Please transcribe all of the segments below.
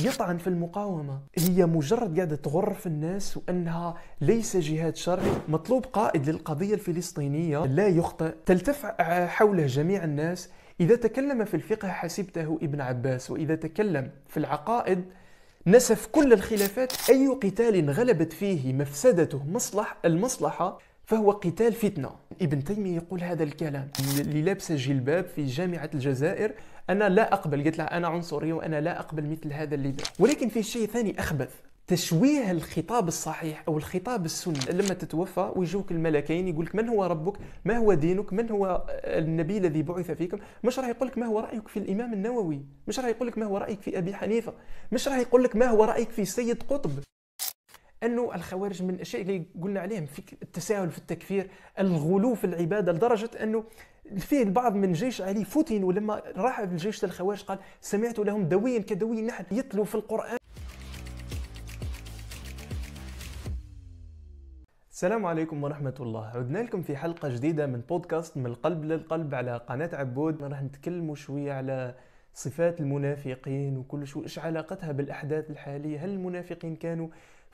يطعن في المقاومة هي مجرد قاعدة تغر في الناس وأنها ليس جهاد شرعي مطلوب قائد للقضية الفلسطينية لا يخطئ تلتف حوله جميع الناس إذا تكلم في الفقه حسبته ابن عباس وإذا تكلم في العقائد نسف كل الخلافات أي قتال غلبت فيه مفسدته مصلح المصلحة فهو قتال فتنة ابن تيمية يقول هذا الكلام اللي لابسه جلباب في جامعة الجزائر انا لا اقبل قلت لها انا عنصري وانا لا اقبل مثل هذا اللي دار ولكن في شيء ثاني اخبث تشويه الخطاب الصحيح او الخطاب السني لما تتوفى ويجوك الملكين يقولك من هو ربك ما هو دينك من هو النبي الذي بعث فيكم مش راح يقولك ما هو رايك في الامام النووي مش راح يقولك ما هو رايك في ابي حنيفه مش راح يقولك ما هو رايك في سيد قطب انه الخوارج من الاشياء اللي قلنا عليهم في التساهل في التكفير الغلو في العباده لدرجه انه فيه البعض من جيش علي فوتين ولما راح الجيش الخوارج قال سمعت لهم دويا كدوي النحل يتلو في القرآن السلام عليكم ورحمة الله عدنا لكم في حلقة جديدة من بودكاست من القلب للقلب على قناة عبود راح نتكلموا شوية على صفات المنافقين وكل شو ايش علاقتها بالأحداث الحالية هل المنافقين كانوا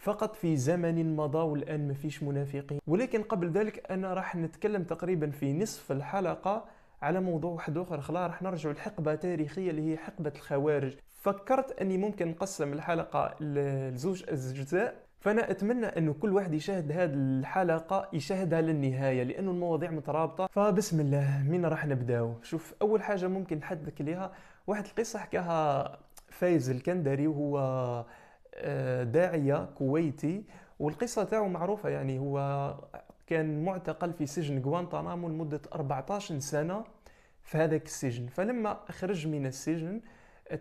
فقط في زمن مضى والان ما فيش منافقين ولكن قبل ذلك انا راح نتكلم تقريبا في نصف الحلقه على موضوع واحد اخر خلاص راح نرجع لحقبه تاريخيه اللي هي حقبه الخوارج فكرت اني ممكن نقسم الحلقه لزوج اجزاء فانا اتمنى انه كل واحد يشاهد هذه الحلقه يشاهدها للنهايه لانه المواضيع مترابطه فبسم الله من راح نبداو شوف اول حاجه ممكن نحدك ليها واحد القصه حكاها فايز الكندري وهو داعية كويتي والقصة تاعو معروفة يعني هو كان معتقل في سجن غوانتانامو لمدة 14 سنة في هذاك السجن فلما خرج من السجن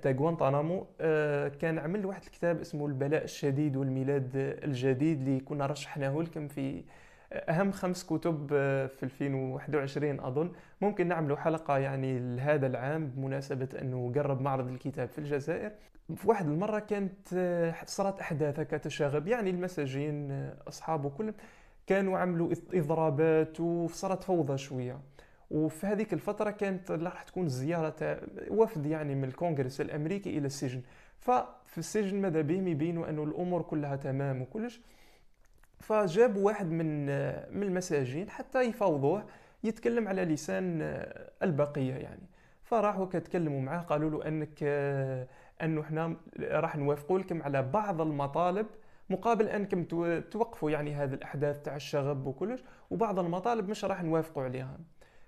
تاع غوانتانامو آه، كان عمل واحد الكتاب اسمه البلاء الشديد والميلاد الجديد اللي كنا رشحناه لكم في اهم خمس كتب آه، في 2021 اظن ممكن نعملوا حلقه يعني لهذا العام بمناسبه انه قرب معرض الكتاب في الجزائر في واحد المره كانت آه، صارت احداث كتشاغب يعني المساجين آه، اصحابه كلهم كانوا عملوا اضرابات وصارت فوضى شويه وفي هذيك الفتره كانت راح تكون زياره تاع وفد يعني من الكونغرس الامريكي الى السجن ففي السجن ماذا بهم يبينوا انه الامور كلها تمام وكلش فجابوا واحد من من المساجين حتى يفاوضوه يتكلم على لسان آه، البقيه يعني فراحوا كتكلموا معاه قالوا له انك آه، انه حنا راح نوافقوا لكم على بعض المطالب مقابل انكم توقفوا يعني هذه الاحداث تاع الشغب وكلش وبعض المطالب مش راح نوافقوا عليها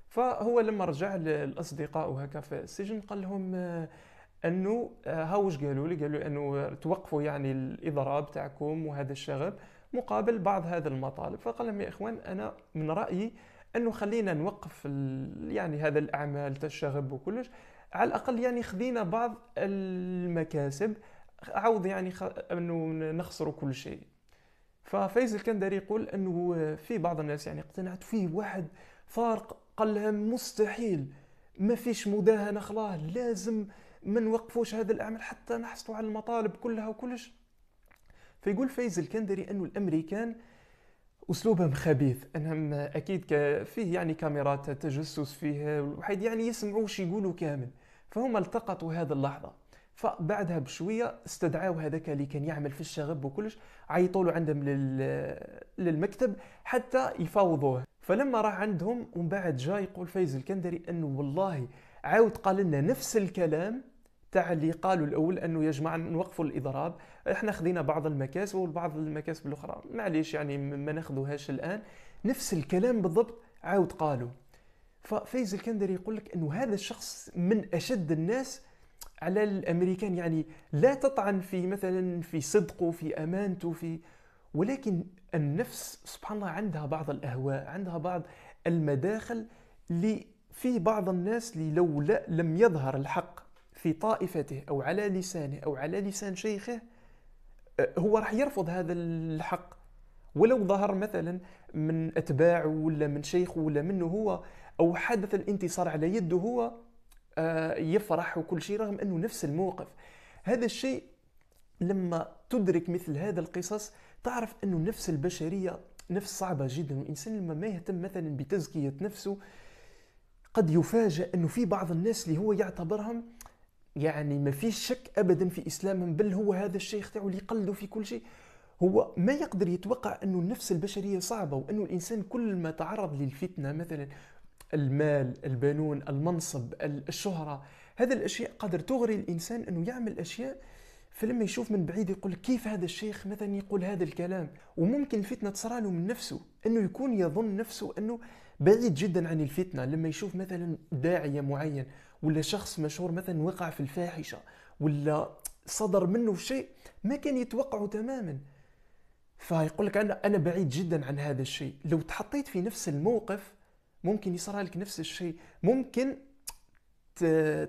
فهو لما رجع للاصدقاء وهكا في السجن قال لهم آه، انه ها واش قالوا لي قالوا انه توقفوا يعني الاضراب تاعكم وهذا الشغب مقابل بعض هذه المطالب فقال لهم يا اخوان انا من رايي انه خلينا نوقف يعني هذا الاعمال تشغب وكلش على الاقل يعني خذينا بعض المكاسب عوض يعني خ... انه نخسر كل شيء ففيزل الكندري يقول انه في بعض الناس يعني اقتنعت فيه واحد فارق قال لها مستحيل ما فيش مداهنه خلاص لازم ما نوقفوش هذا الاعمال حتى نحصلوا على المطالب كلها وكلش فيقول فايز الكندري انه الامريكان اسلوبهم خبيث انهم اكيد فيه يعني كاميرات تجسس فيه الوحيد يعني يسمعوا وش يقولوا كامل فهم التقطوا هذه اللحظه فبعدها بشويه استدعاو هذاك اللي كان يعمل في الشغب وكلش عيطوا له عندهم لل... للمكتب حتى يفاوضوه فلما راح عندهم ومن بعد جا يقول فايز الكندري انه والله عاود قال لنا نفس الكلام تاع اللي قالوا الاول انه يا جماعه نوقفوا الاضراب احنا خذينا بعض المكاسب والبعض المكاسب الاخرى معليش يعني ما ناخذوهاش الان نفس الكلام بالضبط عاود قالوا ففايز الكندري يقول لك انه هذا الشخص من اشد الناس على الامريكان يعني لا تطعن في مثلا في صدقه في امانته في ولكن النفس سبحان الله عندها بعض الاهواء عندها بعض المداخل اللي في بعض الناس اللي لو لا لم يظهر الحق في طائفته او على لسانه او على لسان شيخه أه، هو راح يرفض هذا الحق ولو ظهر مثلا من اتباعه ولا من شيخه ولا منه هو او حدث الانتصار على يده هو أه، يفرح وكل شيء رغم انه نفس الموقف هذا الشيء لما تدرك مثل هذا القصص تعرف انه نفس البشريه نفس صعبه جدا والانسان لما ما يهتم مثلا بتزكيه نفسه قد يفاجأ أنه في بعض الناس اللي هو يعتبرهم يعني ما فيش شك ابدا في اسلامهم بل هو هذا الشيخ تاعو اللي يقلده في كل شيء هو ما يقدر يتوقع انه النفس البشريه صعبه وانه الانسان كل ما تعرض للفتنه مثلا المال البنون المنصب الشهره هذه الاشياء قادر تغري الانسان انه يعمل اشياء فلما يشوف من بعيد يقول كيف هذا الشيخ مثلا يقول هذا الكلام وممكن الفتنه تصرى له من نفسه انه يكون يظن نفسه انه بعيد جدا عن الفتنه لما يشوف مثلا داعيه معين ولا شخص مشهور مثلا وقع في الفاحشه ولا صدر منه شيء ما كان يتوقعه تماما فيقول لك انا انا بعيد جدا عن هذا الشيء لو تحطيت في نفس الموقف ممكن يصير لك نفس الشيء ممكن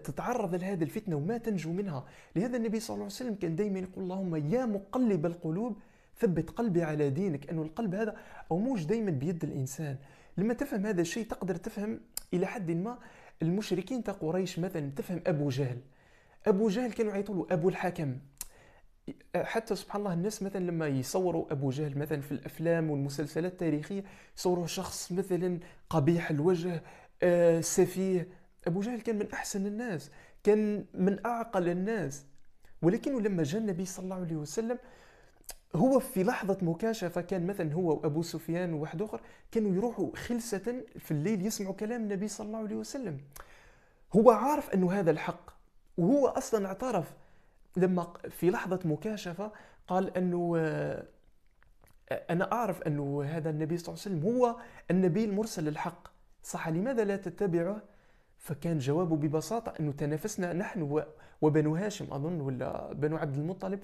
تتعرض لهذه الفتنة وما تنجو منها لهذا النبي صلى الله عليه وسلم كان دائما يقول اللهم يا مقلب القلوب ثبت قلبي على دينك أن القلب هذا أو موش دائما بيد الإنسان لما تفهم هذا الشيء تقدر تفهم إلى حد ما المشركين تاع قريش مثلا تفهم ابو جهل ابو جهل كانوا يعيطوا له ابو الحكم حتى سبحان الله الناس مثلا لما يصوروا ابو جهل مثلا في الافلام والمسلسلات التاريخيه يصوروا شخص مثلا قبيح الوجه آه سفيه ابو جهل كان من احسن الناس كان من اعقل الناس ولكن لما جاء النبي صلى الله عليه وسلم هو في لحظة مكاشفة كان مثلا هو وأبو سفيان وواحد آخر كانوا يروحوا خلسة في الليل يسمعوا كلام النبي صلى الله عليه وسلم هو عارف أنه هذا الحق وهو أصلا اعترف لما في لحظة مكاشفة قال أنه آه، أنا أعرف أنه هذا النبي صلى الله عليه وسلم هو النبي المرسل الحق صح لماذا لا تتبعه فكان جوابه ببساطة أنه تنافسنا نحن وبنو هاشم أظن ولا بنو عبد المطلب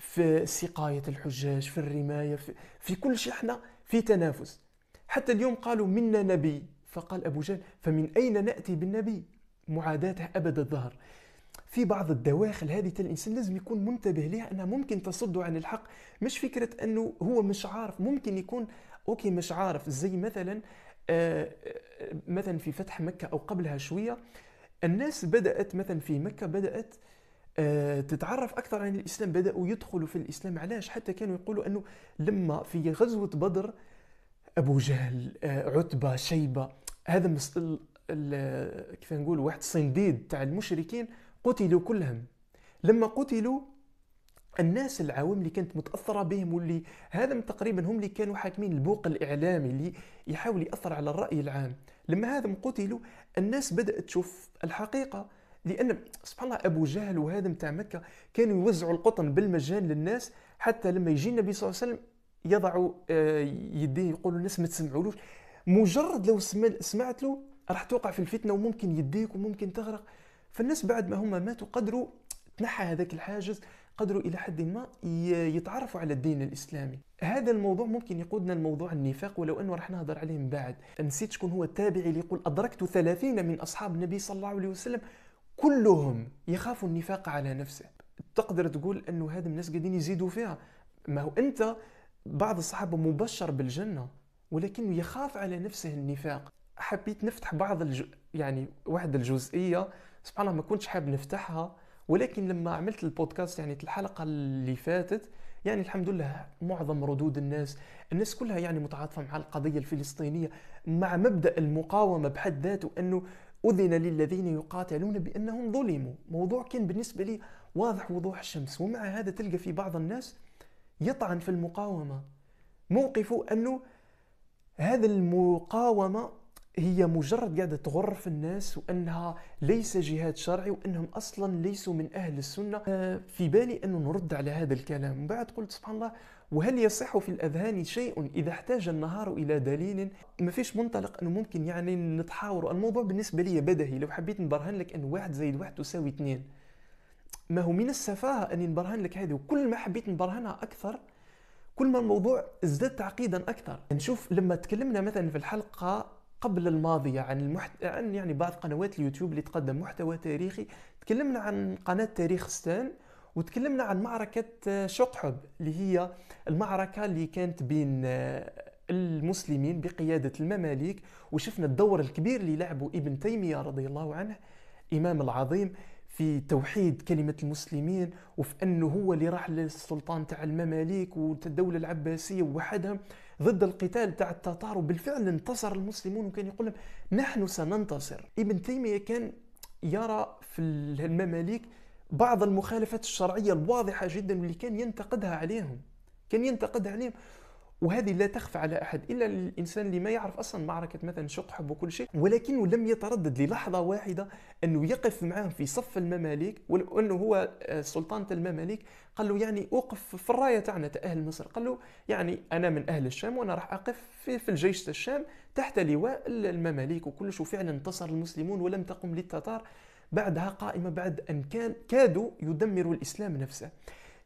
في سقايه الحجاج في الرمايه في, في كل شيء احنا في تنافس حتى اليوم قالوا منا نبي فقال ابو جهل فمن اين ناتي بالنبي معاداته ابد الظهر في بعض الدواخل هذه الانسان لازم يكون منتبه لها انها ممكن تصد عن الحق مش فكره انه هو مش عارف ممكن يكون اوكي مش عارف زي مثلا آه, آه، مثلا في فتح مكه او قبلها شويه الناس بدات مثلا في مكه بدات آه آه، تتعرف اكثر عن الاسلام بداوا يدخلوا في الاسلام علاش حتى كانوا يقولوا انه لما في غزوه بدر ابو جهل آه، عتبه شيبه هذا كيف نقول واحد الصنديد تاع المشركين قتلوا كلهم لما قتلوا الناس العوام اللي كانت متاثره بهم واللي هذا تقريبا هم اللي كانوا حاكمين البوق الاعلامي اللي يحاول ياثر على الراي العام لما هذم قتلوا الناس بدات تشوف الحقيقه لان سبحان الله ابو جهل وهذا نتاع مكه كانوا يوزعوا القطن بالمجان للناس حتى لما يجي النبي صلى الله عليه وسلم يضعوا آه، يديه يقولوا الناس ما تسمعولوش مجرد لو سمعت له راح توقع في الفتنه وممكن يديك وممكن تغرق فالناس بعد ما هم ماتوا قدروا تنحى هذاك الحاجز قدروا الى حد ما يتعرفوا على الدين الاسلامي هذا الموضوع ممكن يقودنا لموضوع النفاق ولو انه راح نهضر عليه من بعد نسيت شكون هو التابعي اللي يقول ادركت ثلاثين من اصحاب النبي صلى الله عليه وسلم كلهم يخافوا النفاق على نفسه تقدر تقول انه هذا الناس قاعدين يزيدوا فيها ما هو انت بعض الصحابه مبشر بالجنه ولكنه يخاف على نفسه النفاق حبيت نفتح بعض الج... يعني واحد الجزئيه سبحان الله ما كنتش حاب نفتحها ولكن لما عملت البودكاست يعني الحلقه اللي فاتت يعني الحمد لله معظم ردود الناس الناس كلها يعني متعاطفه مع القضيه الفلسطينيه مع مبدا المقاومه بحد ذاته انه أذن للذين يقاتلون بأنهم ظلموا موضوع كان بالنسبة لي واضح وضوح الشمس ومع هذا تلقى في بعض الناس يطعن في المقاومة موقفه أنه هذا المقاومة هي مجرد قاعدة تغرف الناس وأنها ليس جهاد شرعي وأنهم أصلا ليسوا من أهل السنة آه، في بالي أنه نرد على هذا الكلام من بعد قلت سبحان الله وهل يصح في الأذهان شيء إذا احتاج النهار إلى دليل ما فيش منطلق أنه ممكن يعني نتحاور الموضوع بالنسبة لي بدهي لو حبيت نبرهن لك أن واحد زائد واحد تساوي اثنين ما هو من السفاهة أني نبرهن لك هذه وكل ما حبيت نبرهنها أكثر كل ما الموضوع ازداد تعقيدا أكثر نشوف لما تكلمنا مثلا في الحلقة قبل الماضية عن المحت... عن يعني بعض قنوات اليوتيوب اللي تقدم محتوى تاريخي تكلمنا عن قناة تاريخ ستان وتكلمنا عن معركة آه، شقحب اللي هي المعركة اللي كانت بين آه، المسلمين بقيادة المماليك وشفنا الدور الكبير اللي لعبه ابن تيمية رضي الله عنه إمام العظيم في توحيد كلمة المسلمين وفي أنه هو اللي راح للسلطان تاع المماليك والدولة العباسية ووحدهم ضد القتال تاع التتار وبالفعل انتصر المسلمون وكان يقول لهم نحن سننتصر ابن تيمية كان يرى في المماليك بعض المخالفات الشرعية الواضحة جدا اللي كان ينتقدها عليهم كان ينتقدها عليهم وهذه لا تخفى على احد الا الانسان اللي ما يعرف اصلا معركه مثلا شق حب وكل شيء ولكنه لم يتردد للحظه واحده انه يقف معهم في صف المماليك وانه هو آه، سلطانه المماليك قال له يعني اوقف في الرايه تاعنا اهل مصر قال له يعني انا من اهل الشام وانا راح اقف في, في الجيش الشام تحت لواء المماليك وكلش وفعلا انتصر المسلمون ولم تقم للتتار بعدها قائمة بعد أن كان كادوا يدمروا الإسلام نفسه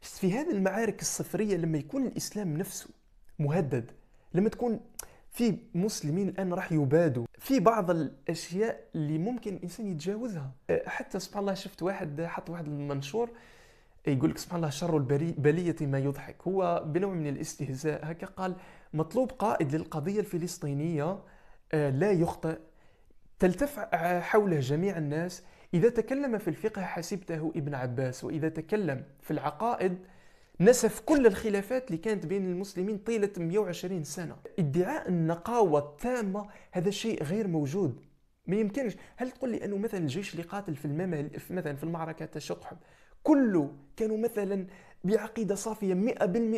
في هذه المعارك الصفرية لما يكون الإسلام نفسه مهدد لما تكون في مسلمين الان راح يبادوا في بعض الاشياء اللي ممكن الانسان يتجاوزها أه، حتى سبحان الله شفت واحد حط واحد المنشور يقول لك سبحان الله شر البلية ما يضحك هو بنوع من الاستهزاء هكا قال مطلوب قائد للقضية الفلسطينية أه، لا يخطئ تلتف أه، حوله جميع الناس إذا تكلم في الفقه حسبته ابن عباس وإذا تكلم في العقائد نسف كل الخلافات اللي كانت بين المسلمين طيلة 120 سنة ادعاء النقاوة التامة هذا شيء غير موجود ما يمكنش هل تقول لي أنه مثلا الجيش اللي قاتل في الممل مثلا في المعركة تشقحب كله كانوا مثلا بعقيدة صافية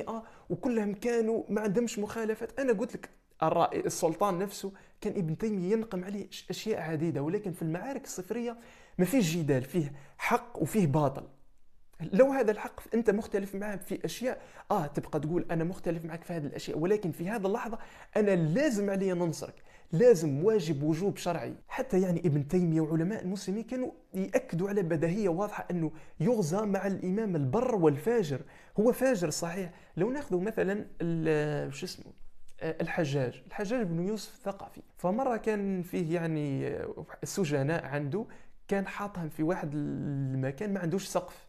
100% وكلهم كانوا ما عندهمش مخالفات أنا قلت لك السلطان نفسه كان ابن تيمية ينقم عليه أشياء عديدة ولكن في المعارك الصفرية ما فيش جدال فيه حق وفيه باطل لو هذا الحق انت مختلف معاه في اشياء اه تبقى تقول انا مختلف معك في هذه الاشياء ولكن في هذه اللحظه انا لازم علي ننصرك لازم واجب وجوب شرعي حتى يعني ابن تيميه وعلماء المسلمين كانوا ياكدوا على بديهيه واضحه انه يغزى مع الامام البر والفاجر هو فاجر صحيح لو ناخذ مثلا شو اسمه الحجاج الحجاج بن يوسف الثقفي فمره كان فيه يعني سجناء عنده كان حاطهم في واحد المكان ما عندوش سقف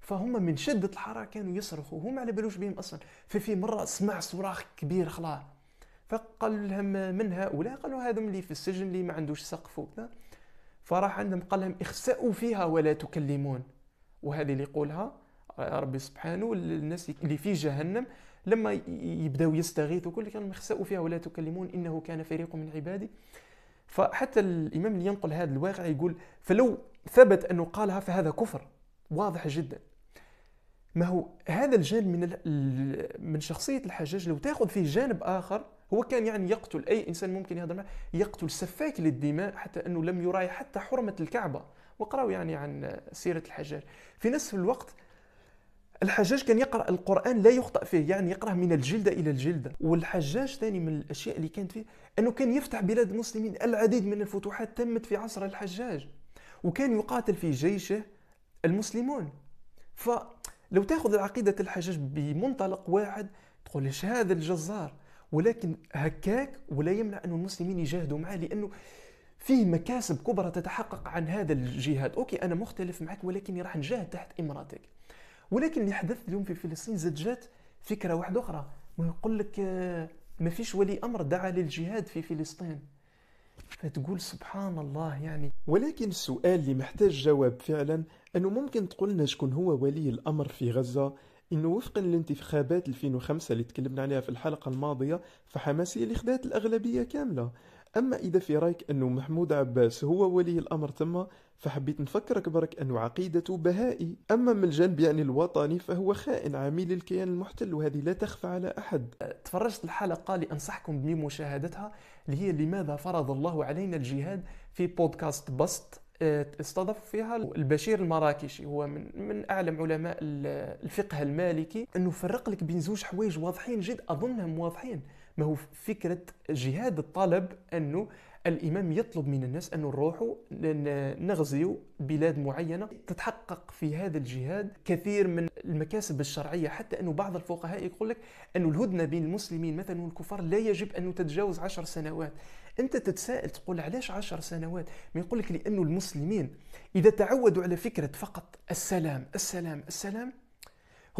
فهم من شدة الحرارة كانوا يصرخوا هم على بالوش بهم أصلا ففي مرة سمع صراخ كبير خلاه فقال لهم من هؤلاء قالوا هذم اللي في السجن اللي ما عندوش سقف وكذا فراح عندهم قال لهم اخسأوا فيها ولا تكلمون وهذه اللي يقولها آه، ربي سبحانه للناس اللي في جهنم لما يبداو يستغيثوا كل كانوا اخسأوا فيها ولا تكلمون انه كان فريق من عبادي فحتى الامام اللي ينقل هذا الواقع يقول فلو ثبت انه قالها فهذا كفر واضح جدا ما هو هذا الجانب من من شخصيه الحجاج لو تاخذ فيه جانب اخر هو كان يعني يقتل اي انسان ممكن يهضر معه يقتل سفاك للدماء حتى انه لم يراعي حتى حرمه الكعبه وقراوا يعني عن سيره الحجاج في نفس الوقت الحجاج كان يقرا القران لا يخطا فيه يعني يقرأ من الجلده الى الجلده والحجاج ثاني من الاشياء اللي كانت فيه أنه كان يفتح بلاد المسلمين العديد من الفتوحات تمت في عصر الحجاج وكان يقاتل في جيشه المسلمون فلو تأخذ العقيدة الحجاج بمنطلق واحد تقول ايش هذا الجزار ولكن هكاك ولا يمنع أن المسلمين يجاهدوا معه لأنه فيه مكاسب كبرى تتحقق عن هذا الجهاد أوكي أنا مختلف معك ولكني راح نجاهد تحت امراتك ولكن اللي حدث اليوم في فلسطين زاد جات فكرة واحدة أخرى ما يقول لك آه، ما فيش ولي أمر دعا للجهاد في فلسطين فتقول سبحان الله يعني ولكن السؤال اللي محتاج جواب فعلا أنه ممكن تقولنا شكون هو ولي الأمر في غزة انه وفقا للانتخابات 2005 اللي تكلمنا عليها في الحلقه الماضيه فحماس هي اللي خدات الاغلبيه كامله اما اذا في رايك انه محمود عباس هو ولي الامر تما فحبيت نفكرك برك أن عقيدة بهائي أما من الجانب يعني الوطني فهو خائن عميل الكيان المحتل وهذه لا تخفى على أحد تفرجت الحلقة لأنصحكم بمشاهدتها اللي هي لماذا فرض الله علينا الجهاد في بودكاست بسط آه، استضف فيها البشير المراكشي هو من من اعلم علماء الفقه المالكي انه فرق لك بين زوج حوايج واضحين جد اظنهم واضحين ما هو فكره جهاد الطلب انه الامام يطلب من الناس ان نروحوا نغزيوا بلاد معينه تتحقق في هذا الجهاد كثير من المكاسب الشرعيه حتى انه بعض الفقهاء يقول لك انه الهدنه بين المسلمين مثلا والكفار لا يجب ان تتجاوز عشر سنوات انت تتساءل تقول علاش عشر سنوات ما يقول لك لانه المسلمين اذا تعودوا على فكره فقط السلام السلام السلام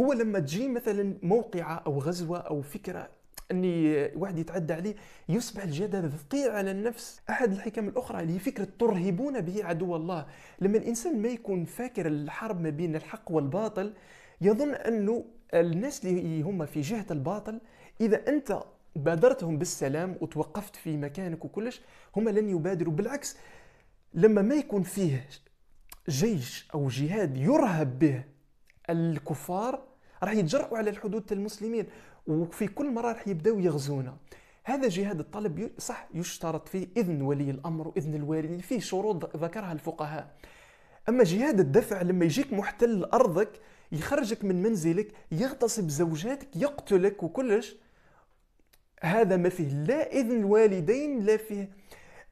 هو لما تجي مثلا موقعة أو غزوة أو فكرة اني واحد يتعدى عليه يصبح الجدل ثقيل على النفس احد الحكم الاخرى اللي هي فكره ترهبون به عدو الله لما الانسان ما يكون فاكر الحرب ما بين الحق والباطل يظن انه الناس اللي هم في جهه الباطل اذا انت بادرتهم بالسلام وتوقفت في مكانك وكلش هم لن يبادروا بالعكس لما ما يكون فيه جيش او جهاد يرهب به الكفار راح يتجرؤوا على الحدود المسلمين وفي كل مره راح يبداو يغزونا هذا جهاد الطلب صح يشترط فيه اذن ولي الامر واذن الوالي فيه شروط ذكرها الفقهاء اما جهاد الدفع لما يجيك محتل ارضك يخرجك من منزلك يغتصب زوجاتك يقتلك وكلش هذا ما فيه لا اذن الوالدين لا فيه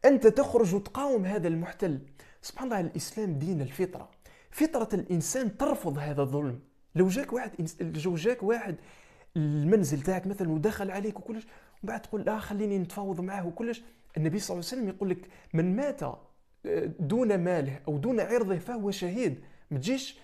انت تخرج وتقاوم هذا المحتل سبحان الله الاسلام دين الفطره فطره الانسان ترفض هذا الظلم لو جاك واحد لو جاك واحد المنزل تاعك مثلا ودخل عليك وكلش ومن بعد تقول لا آه، خليني نتفاوض معاه وكلش النبي صلى الله عليه وسلم يقول لك من مات آه، دون ماله او دون عرضه فهو شهيد ما تجيش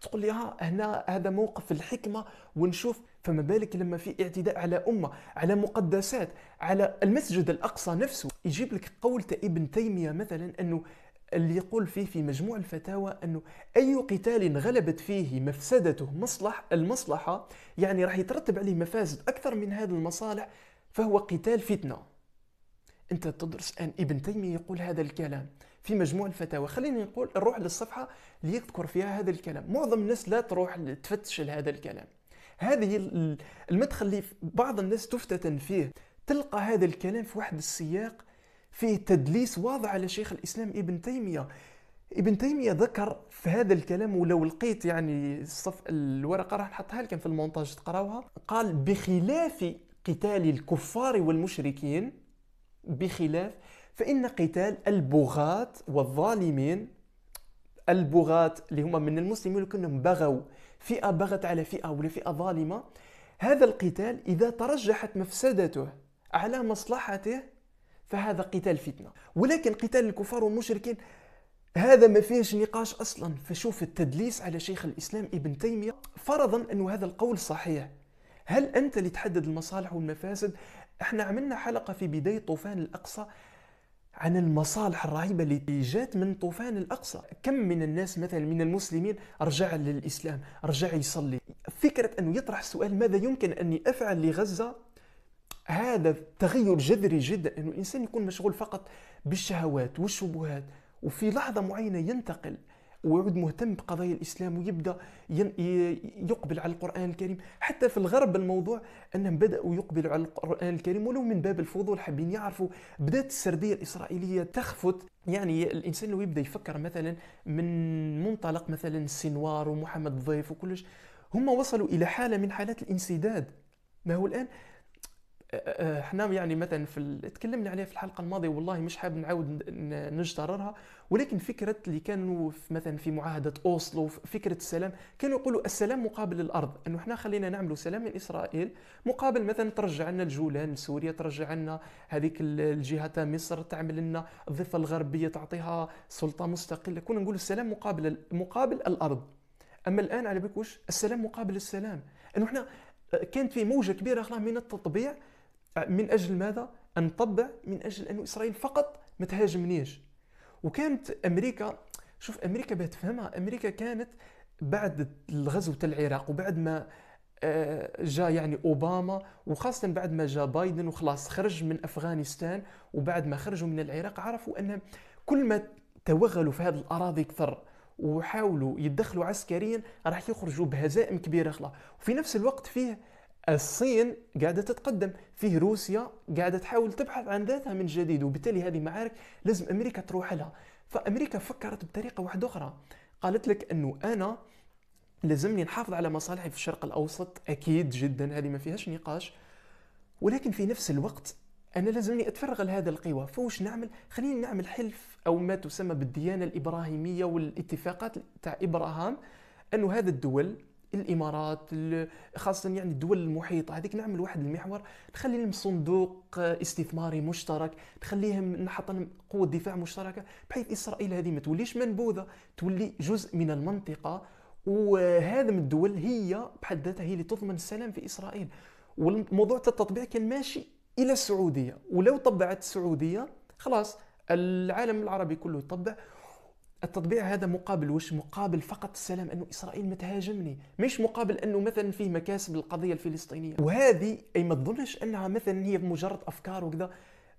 تقول لي ها آه، هنا هذا موقف الحكمه ونشوف فما بالك لما في اعتداء على امه على مقدسات على المسجد الاقصى نفسه يجيب لك قول ابن تيميه مثلا انه اللي يقول فيه في مجموع الفتاوى أنه أي قتال غلبت فيه مفسدته مصلح المصلحة يعني راح يترتب عليه مفاسد أكثر من هذه المصالح فهو قتال فتنة أنت تدرس أن ابن تيمية يقول هذا الكلام في مجموع الفتاوى خلينا نقول نروح للصفحة اللي يذكر فيها هذا الكلام معظم الناس لا تروح تفتش لهذا الكلام هذه المدخل اللي بعض الناس تفتتن فيه تلقى هذا الكلام في واحد السياق فيه تدليس واضح على شيخ الإسلام ابن تيمية ابن تيمية ذكر في هذا الكلام ولو لقيت يعني الصف الورقة راح نحطها لكم في المونتاج تقراوها قال بخلاف قتال الكفار والمشركين بخلاف فإن قتال البغاة والظالمين البغاة اللي هما من المسلمين كلهم بغوا فئة بغت على فئة ولا فئة ظالمة هذا القتال إذا ترجحت مفسدته على مصلحته فهذا قتال فتنة ولكن قتال الكفار والمشركين هذا ما فيهش نقاش اصلا فشوف التدليس على شيخ الاسلام ابن تيميه فرضا انه هذا القول صحيح هل انت اللي تحدد المصالح والمفاسد احنا عملنا حلقه في بدايه طوفان الاقصى عن المصالح الرهيبه اللي جات من طوفان الاقصى كم من الناس مثلا من المسلمين رجع للاسلام رجع يصلي فكره انه يطرح السؤال ماذا يمكن اني افعل لغزه هذا تغير جذري جدا انه الانسان يكون مشغول فقط بالشهوات والشبهات وفي لحظه معينه ينتقل ويعود مهتم بقضايا الاسلام ويبدا يقبل على القران الكريم حتى في الغرب الموضوع انهم بداوا يقبلوا على القران الكريم ولو من باب الفضول حابين يعرفوا بدات السرديه الاسرائيليه تخفت يعني الانسان لو يبدا يفكر مثلا من منطلق مثلا السنوار ومحمد ضيف وكلش هم وصلوا الى حاله من حالات الانسداد ما هو الان احنا يعني مثلا في تكلمنا عليها في الحلقه الماضيه والله مش حاب نعاود نجتررها ولكن فكره اللي كانوا في مثلا في معاهده اوسلو فكره السلام كانوا يقولوا السلام مقابل الارض انه احنا خلينا نعملوا سلام من اسرائيل مقابل مثلا ترجع لنا الجولان سوريا ترجع لنا هذيك الجهه تاع مصر تعمل لنا الضفه الغربيه تعطيها سلطه مستقله كنا نقول السلام مقابل مقابل الارض اما الان على بالك السلام مقابل السلام انه احنا آه، كانت في موجه كبيره من التطبيع من اجل ماذا؟ ان نطبع من اجل انه اسرائيل فقط ما تهاجمنيش وكانت امريكا شوف امريكا باه تفهمها امريكا كانت بعد الغزو تاع العراق وبعد ما آه، جا يعني اوباما وخاصه بعد ما جا بايدن وخلاص خرج من افغانستان وبعد ما خرجوا من العراق عرفوا ان كل ما توغلوا في هذه الاراضي اكثر وحاولوا يدخلوا عسكريا راح يخرجوا بهزائم كبيره خلاص وفي نفس الوقت فيه الصين قاعده تتقدم فيه روسيا قاعده تحاول تبحث عن ذاتها من جديد وبالتالي هذه معارك لازم امريكا تروح لها فامريكا فكرت بطريقه واحده اخرى قالت لك انه انا لازمني نحافظ على مصالحي في الشرق الاوسط اكيد جدا هذه ما فيهاش نقاش ولكن في نفس الوقت انا لازمني اتفرغ لهذا القوى فوش نعمل خليني نعمل حلف او ما تسمى بالديانه الابراهيميه والاتفاقات تاع ابراهام انه هذا الدول الامارات خاصه يعني الدول المحيطه هذيك نعمل واحد المحور نخلي لهم صندوق آه، استثماري مشترك تخليهم نحط لهم قوه دفاع مشتركه بحيث اسرائيل هذه ما توليش منبوذه تولي جزء من المنطقه وهذا من الدول هي بحد ذاتها هي اللي تضمن السلام في اسرائيل والموضوع تاع التطبيع كان ماشي الى السعوديه ولو طبعت السعوديه خلاص العالم العربي كله يطبع التطبيع هذا مقابل وش مقابل فقط السلام انه اسرائيل ما تهاجمني مش مقابل انه مثلا فيه مكاسب للقضيه الفلسطينيه وهذه اي ما تظنش انها مثلا هي مجرد افكار وكذا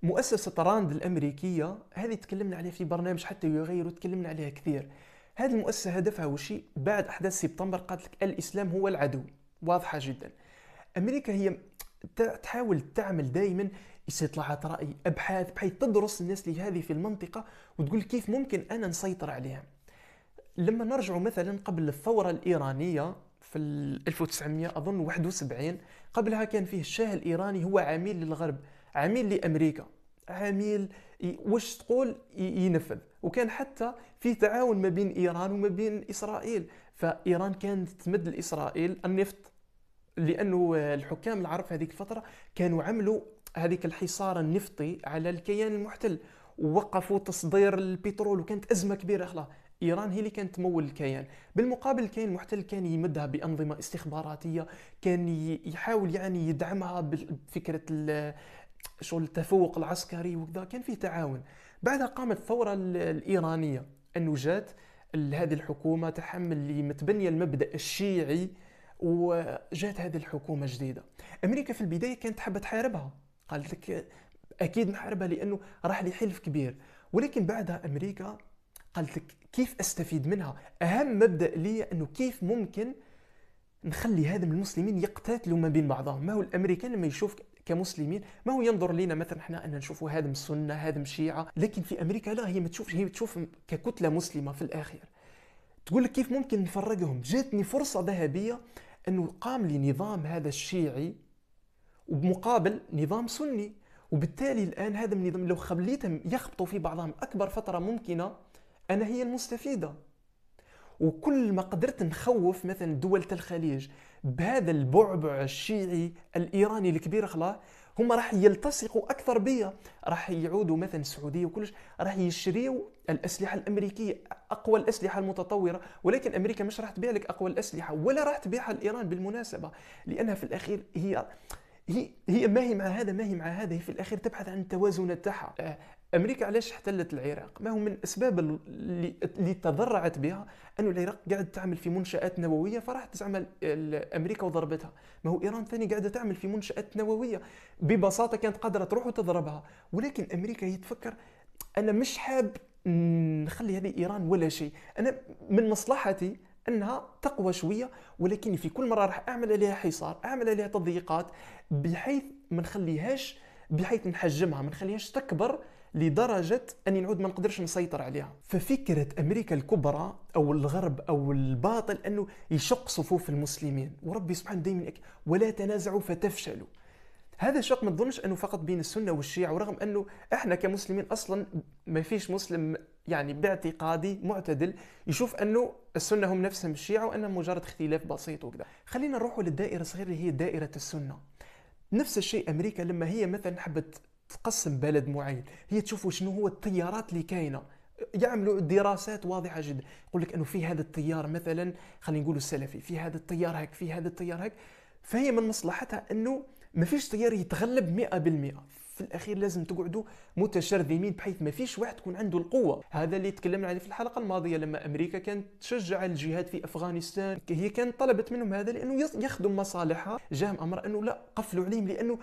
مؤسسه راند الامريكيه هذه تكلمنا عليها في برنامج حتى يغير وتكلمنا عليها كثير هذه المؤسسه هدفها وشي بعد احداث سبتمبر قالت لك الاسلام هو العدو واضحه جدا امريكا هي تحاول تعمل دائما استطلاعات راي ابحاث بحيث تدرس الناس اللي هذه في المنطقه وتقول كيف ممكن انا نسيطر عليها لما نرجع مثلا قبل الثوره الايرانيه في 1900 اظن 71 قبلها كان فيه الشاه الايراني هو عميل للغرب عميل لامريكا عميل واش تقول ينفذ وكان حتى في تعاون ما بين ايران وما بين اسرائيل فايران كانت تمد لاسرائيل النفط لانه الحكام العرب في هذيك الفتره كانوا عملوا هذيك الحصار النفطي على الكيان المحتل ووقفوا تصدير البترول وكانت ازمه كبيره خلاص ايران هي اللي كانت تمول الكيان بالمقابل الكيان المحتل كان يمدها بانظمه استخباراتيه كان يحاول يعني يدعمها بفكره شغل التفوق العسكري وكذا كان في تعاون بعدها قامت الثوره الايرانيه انه جات هذه الحكومه تحمل اللي متبنيه المبدا الشيعي وجات هذه الحكومه جديده امريكا في البدايه كانت حابه تحاربها قال لك اكيد نحاربها لانه راح لي حلف كبير ولكن بعدها امريكا قالت لك كيف استفيد منها اهم مبدا لي انه كيف ممكن نخلي هذا المسلمين يقتاتلوا ما بين بعضهم ما هو الامريكان لما يشوف كمسلمين ما هو ينظر لنا مثلا احنا ان نشوفوا هذا من السنه هذا من الشيعه لكن في امريكا لا هي ما تشوفش هي تشوف ككتله مسلمه في الاخير تقول لك كيف ممكن نفرقهم جاتني فرصه ذهبيه انه قام لي نظام هذا الشيعي وبمقابل نظام سني وبالتالي الان هذا النظام لو خليتهم يخبطوا في بعضهم اكبر فتره ممكنه انا هي المستفيده وكل ما قدرت نخوف مثلا دول الخليج بهذا البعبع الشيعي الايراني الكبير خلاه هم راح يلتصقوا اكثر بيا راح يعودوا مثلا السعوديه وكلش راح يشريوا الاسلحه الامريكيه اقوى الاسلحه المتطوره ولكن امريكا مش راح تبيع لك اقوى الاسلحه ولا راح تبيعها لايران بالمناسبه لانها في الاخير هي هي هي ما هي مع هذا ما هي مع هذا هي في الاخير تبحث عن التوازن تاعها آه، امريكا علاش احتلت العراق ما هو من الاسباب اللي تضرعت بها أن العراق قاعد تعمل في منشات نوويه فراحت زعما امريكا وضربتها ما هو ايران ثاني قاعده تعمل في منشات نوويه ببساطه كانت قادره تروح وتضربها ولكن امريكا هي تفكر انا مش حاب نخلي هذه ايران ولا شيء انا من مصلحتي انها تقوى شويه ولكن في كل مره راح اعمل عليها حصار اعمل عليها تضييقات بحيث ما نخليهاش بحيث نحجمها ما نخليهاش تكبر لدرجة أني نعود ما نقدرش نسيطر عليها ففكرة أمريكا الكبرى أو الغرب أو الباطل أنه يشق صفوف المسلمين وربي سبحانه دائما ولا تنازعوا فتفشلوا هذا الشق ما تظنش انه فقط بين السنه والشيعه ورغم انه احنا كمسلمين اصلا ما فيش مسلم يعني باعتقادي معتدل يشوف انه السنه هم نفسهم الشيعه وانه مجرد اختلاف بسيط وكذا خلينا نروحوا للدائره الصغيره اللي هي دائره السنه نفس الشيء امريكا لما هي مثلا حبت تقسم بلد معين هي تشوفوا شنو هو التيارات اللي كاينه يعملوا دراسات واضحه جدا يقول لك انه في هذا التيار مثلا خلينا نقولوا السلفي في هذا التيار هيك في هذا التيار هيك فهي من مصلحتها انه ما فيش تيار يتغلب 100% في الاخير لازم تقعدوا متشرذمين بحيث ما فيش واحد تكون عنده القوه هذا اللي تكلمنا عليه في الحلقه الماضيه لما امريكا كانت تشجع الجهاد في افغانستان هي كانت طلبت منهم هذا لانه يخدم مصالحها جاهم امر انه لا قفلوا عليهم لانه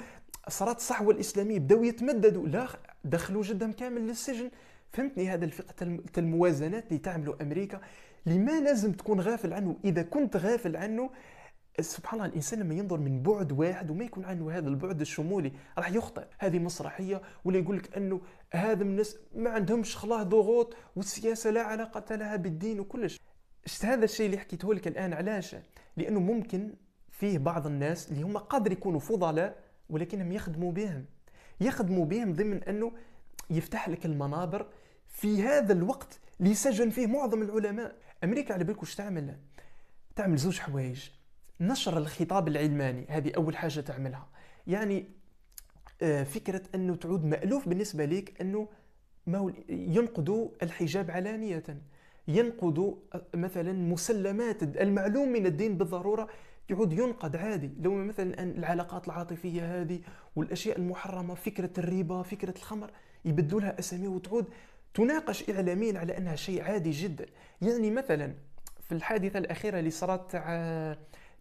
صارت الصحوه الاسلاميه بداوا يتمددوا لا دخلوا جدهم كامل للسجن فهمتني هذا الفقه الموازنات اللي تعمله امريكا لما لازم تكون غافل عنه اذا كنت غافل عنه سبحان الله الانسان لما ينظر من بعد واحد وما يكون عنده هذا البعد الشمولي راح يخطئ هذه مسرحيه ولا يقول لك انه هذا الناس ما عندهمش خلاه ضغوط والسياسه لا علاقه لها بالدين وكلش هذا الشيء اللي حكيته لك الان علاش لانه ممكن فيه بعض الناس اللي هم قادر يكونوا فضلاء ولكنهم يخدموا بهم يخدموا بهم ضمن انه يفتح لك المنابر في هذا الوقت اللي سجن فيه معظم العلماء امريكا على بالك واش تعمل تعمل زوج حوايج نشر الخطاب العلماني هذه أول حاجة تعملها يعني آه، فكرة أنه تعود مألوف بالنسبة لك أنه ما ينقض الحجاب علانية ينقض آه، مثلا مسلمات المعلوم من الدين بالضرورة يعود ينقد عادي لو مثلا العلاقات العاطفية هذه والأشياء المحرمة فكرة الربا فكرة الخمر يبدوا لها أسامي وتعود تناقش إعلاميا على أنها شيء عادي جدا يعني مثلا في الحادثة الأخيرة اللي صارت تاع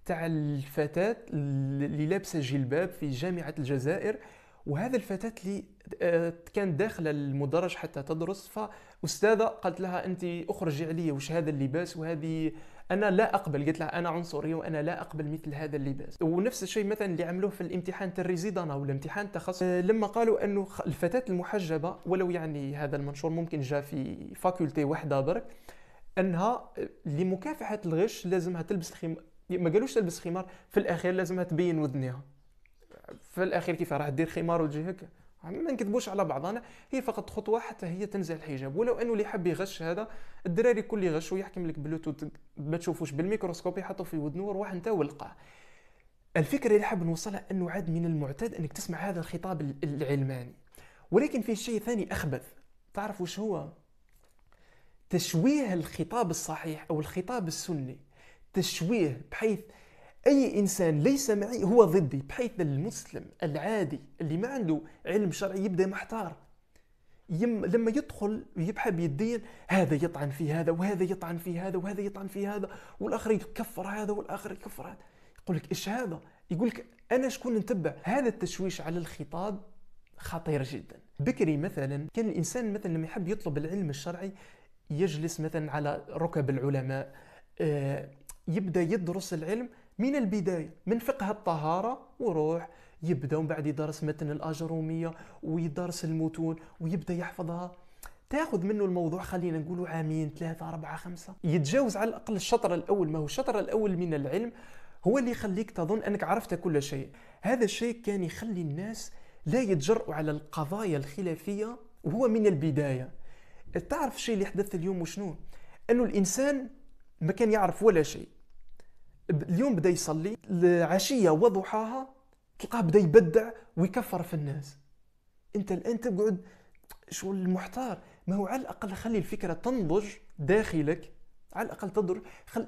تاع الفتاه اللي لابسه جلباب في جامعه الجزائر وهذا الفتاة اللي آه، كانت داخلة المدرج حتى تدرس فأستاذة قالت لها أنت أخرجي علي وش هذا اللباس وهذه أنا لا أقبل قلت لها أنا عنصرية وأنا لا أقبل مثل هذا اللباس ونفس الشيء مثلا اللي عملوه في الامتحان تاع الريزيدانا ولا امتحان تخصص آه، لما قالوا أنه الفتاة المحجبة ولو يعني هذا المنشور ممكن جاء في فاكولتي وحدة برك أنها آه، لمكافحة الغش لازمها تلبس الخم... ما قالوش تلبس خمار في الاخير لازمها تبين وذنيها في الاخير كيف راح دير خمار وجهك يعني ما نكذبوش على بعضنا هي فقط خطوه حتى هي تنزع الحجاب ولو انه اللي حاب يغش هذا الدراري كل يغش ويحكم لك بلوتوث ما تشوفوش بالميكروسكوب يحطوا في ودنه وروح انت ولقاه الفكره اللي حاب نوصلها انه عاد من المعتاد انك تسمع هذا الخطاب العلماني ولكن في شيء ثاني اخبث تعرف وش هو تشويه الخطاب الصحيح او الخطاب السني تشويه بحيث أي إنسان ليس معي هو ضدي بحيث المسلم العادي اللي ما عنده علم شرعي يبدأ محتار يم لما يدخل يبحث يدين هذا يطعن في هذا وهذا يطعن في هذا وهذا يطعن في هذا والآخر يكفر هذا والآخر يكفر هذا يقول لك إيش هذا؟ يقول لك أنا شكون نتبع؟ هذا التشويش على الخطاب خطير جدا بكري مثلا كان الإنسان مثلا لما يحب يطلب العلم الشرعي يجلس مثلا على ركب العلماء آه، يبدا يدرس العلم من البدايه من فقه الطهاره وروح يبدا ومن بعد يدرس متن الاجروميه ويدرس المتون ويبدا يحفظها تاخذ منه الموضوع خلينا نقولوا عامين ثلاثة أربعة خمسة يتجاوز على الأقل الشطر الأول ما هو الشطر الأول من العلم هو اللي يخليك تظن أنك عرفت كل شيء هذا الشيء كان يخلي الناس لا يتجرؤوا على القضايا الخلافية وهو من البداية تعرف الشيء اللي حدث اليوم وشنو أنه الإنسان ما كان يعرف ولا شيء اليوم بدا يصلي العشيه وضحاها تلقاه بدا يبدع ويكفر في الناس انت الان تقعد شو المحتار ما هو على الاقل خلي الفكره تنضج داخلك على الاقل تضر خل...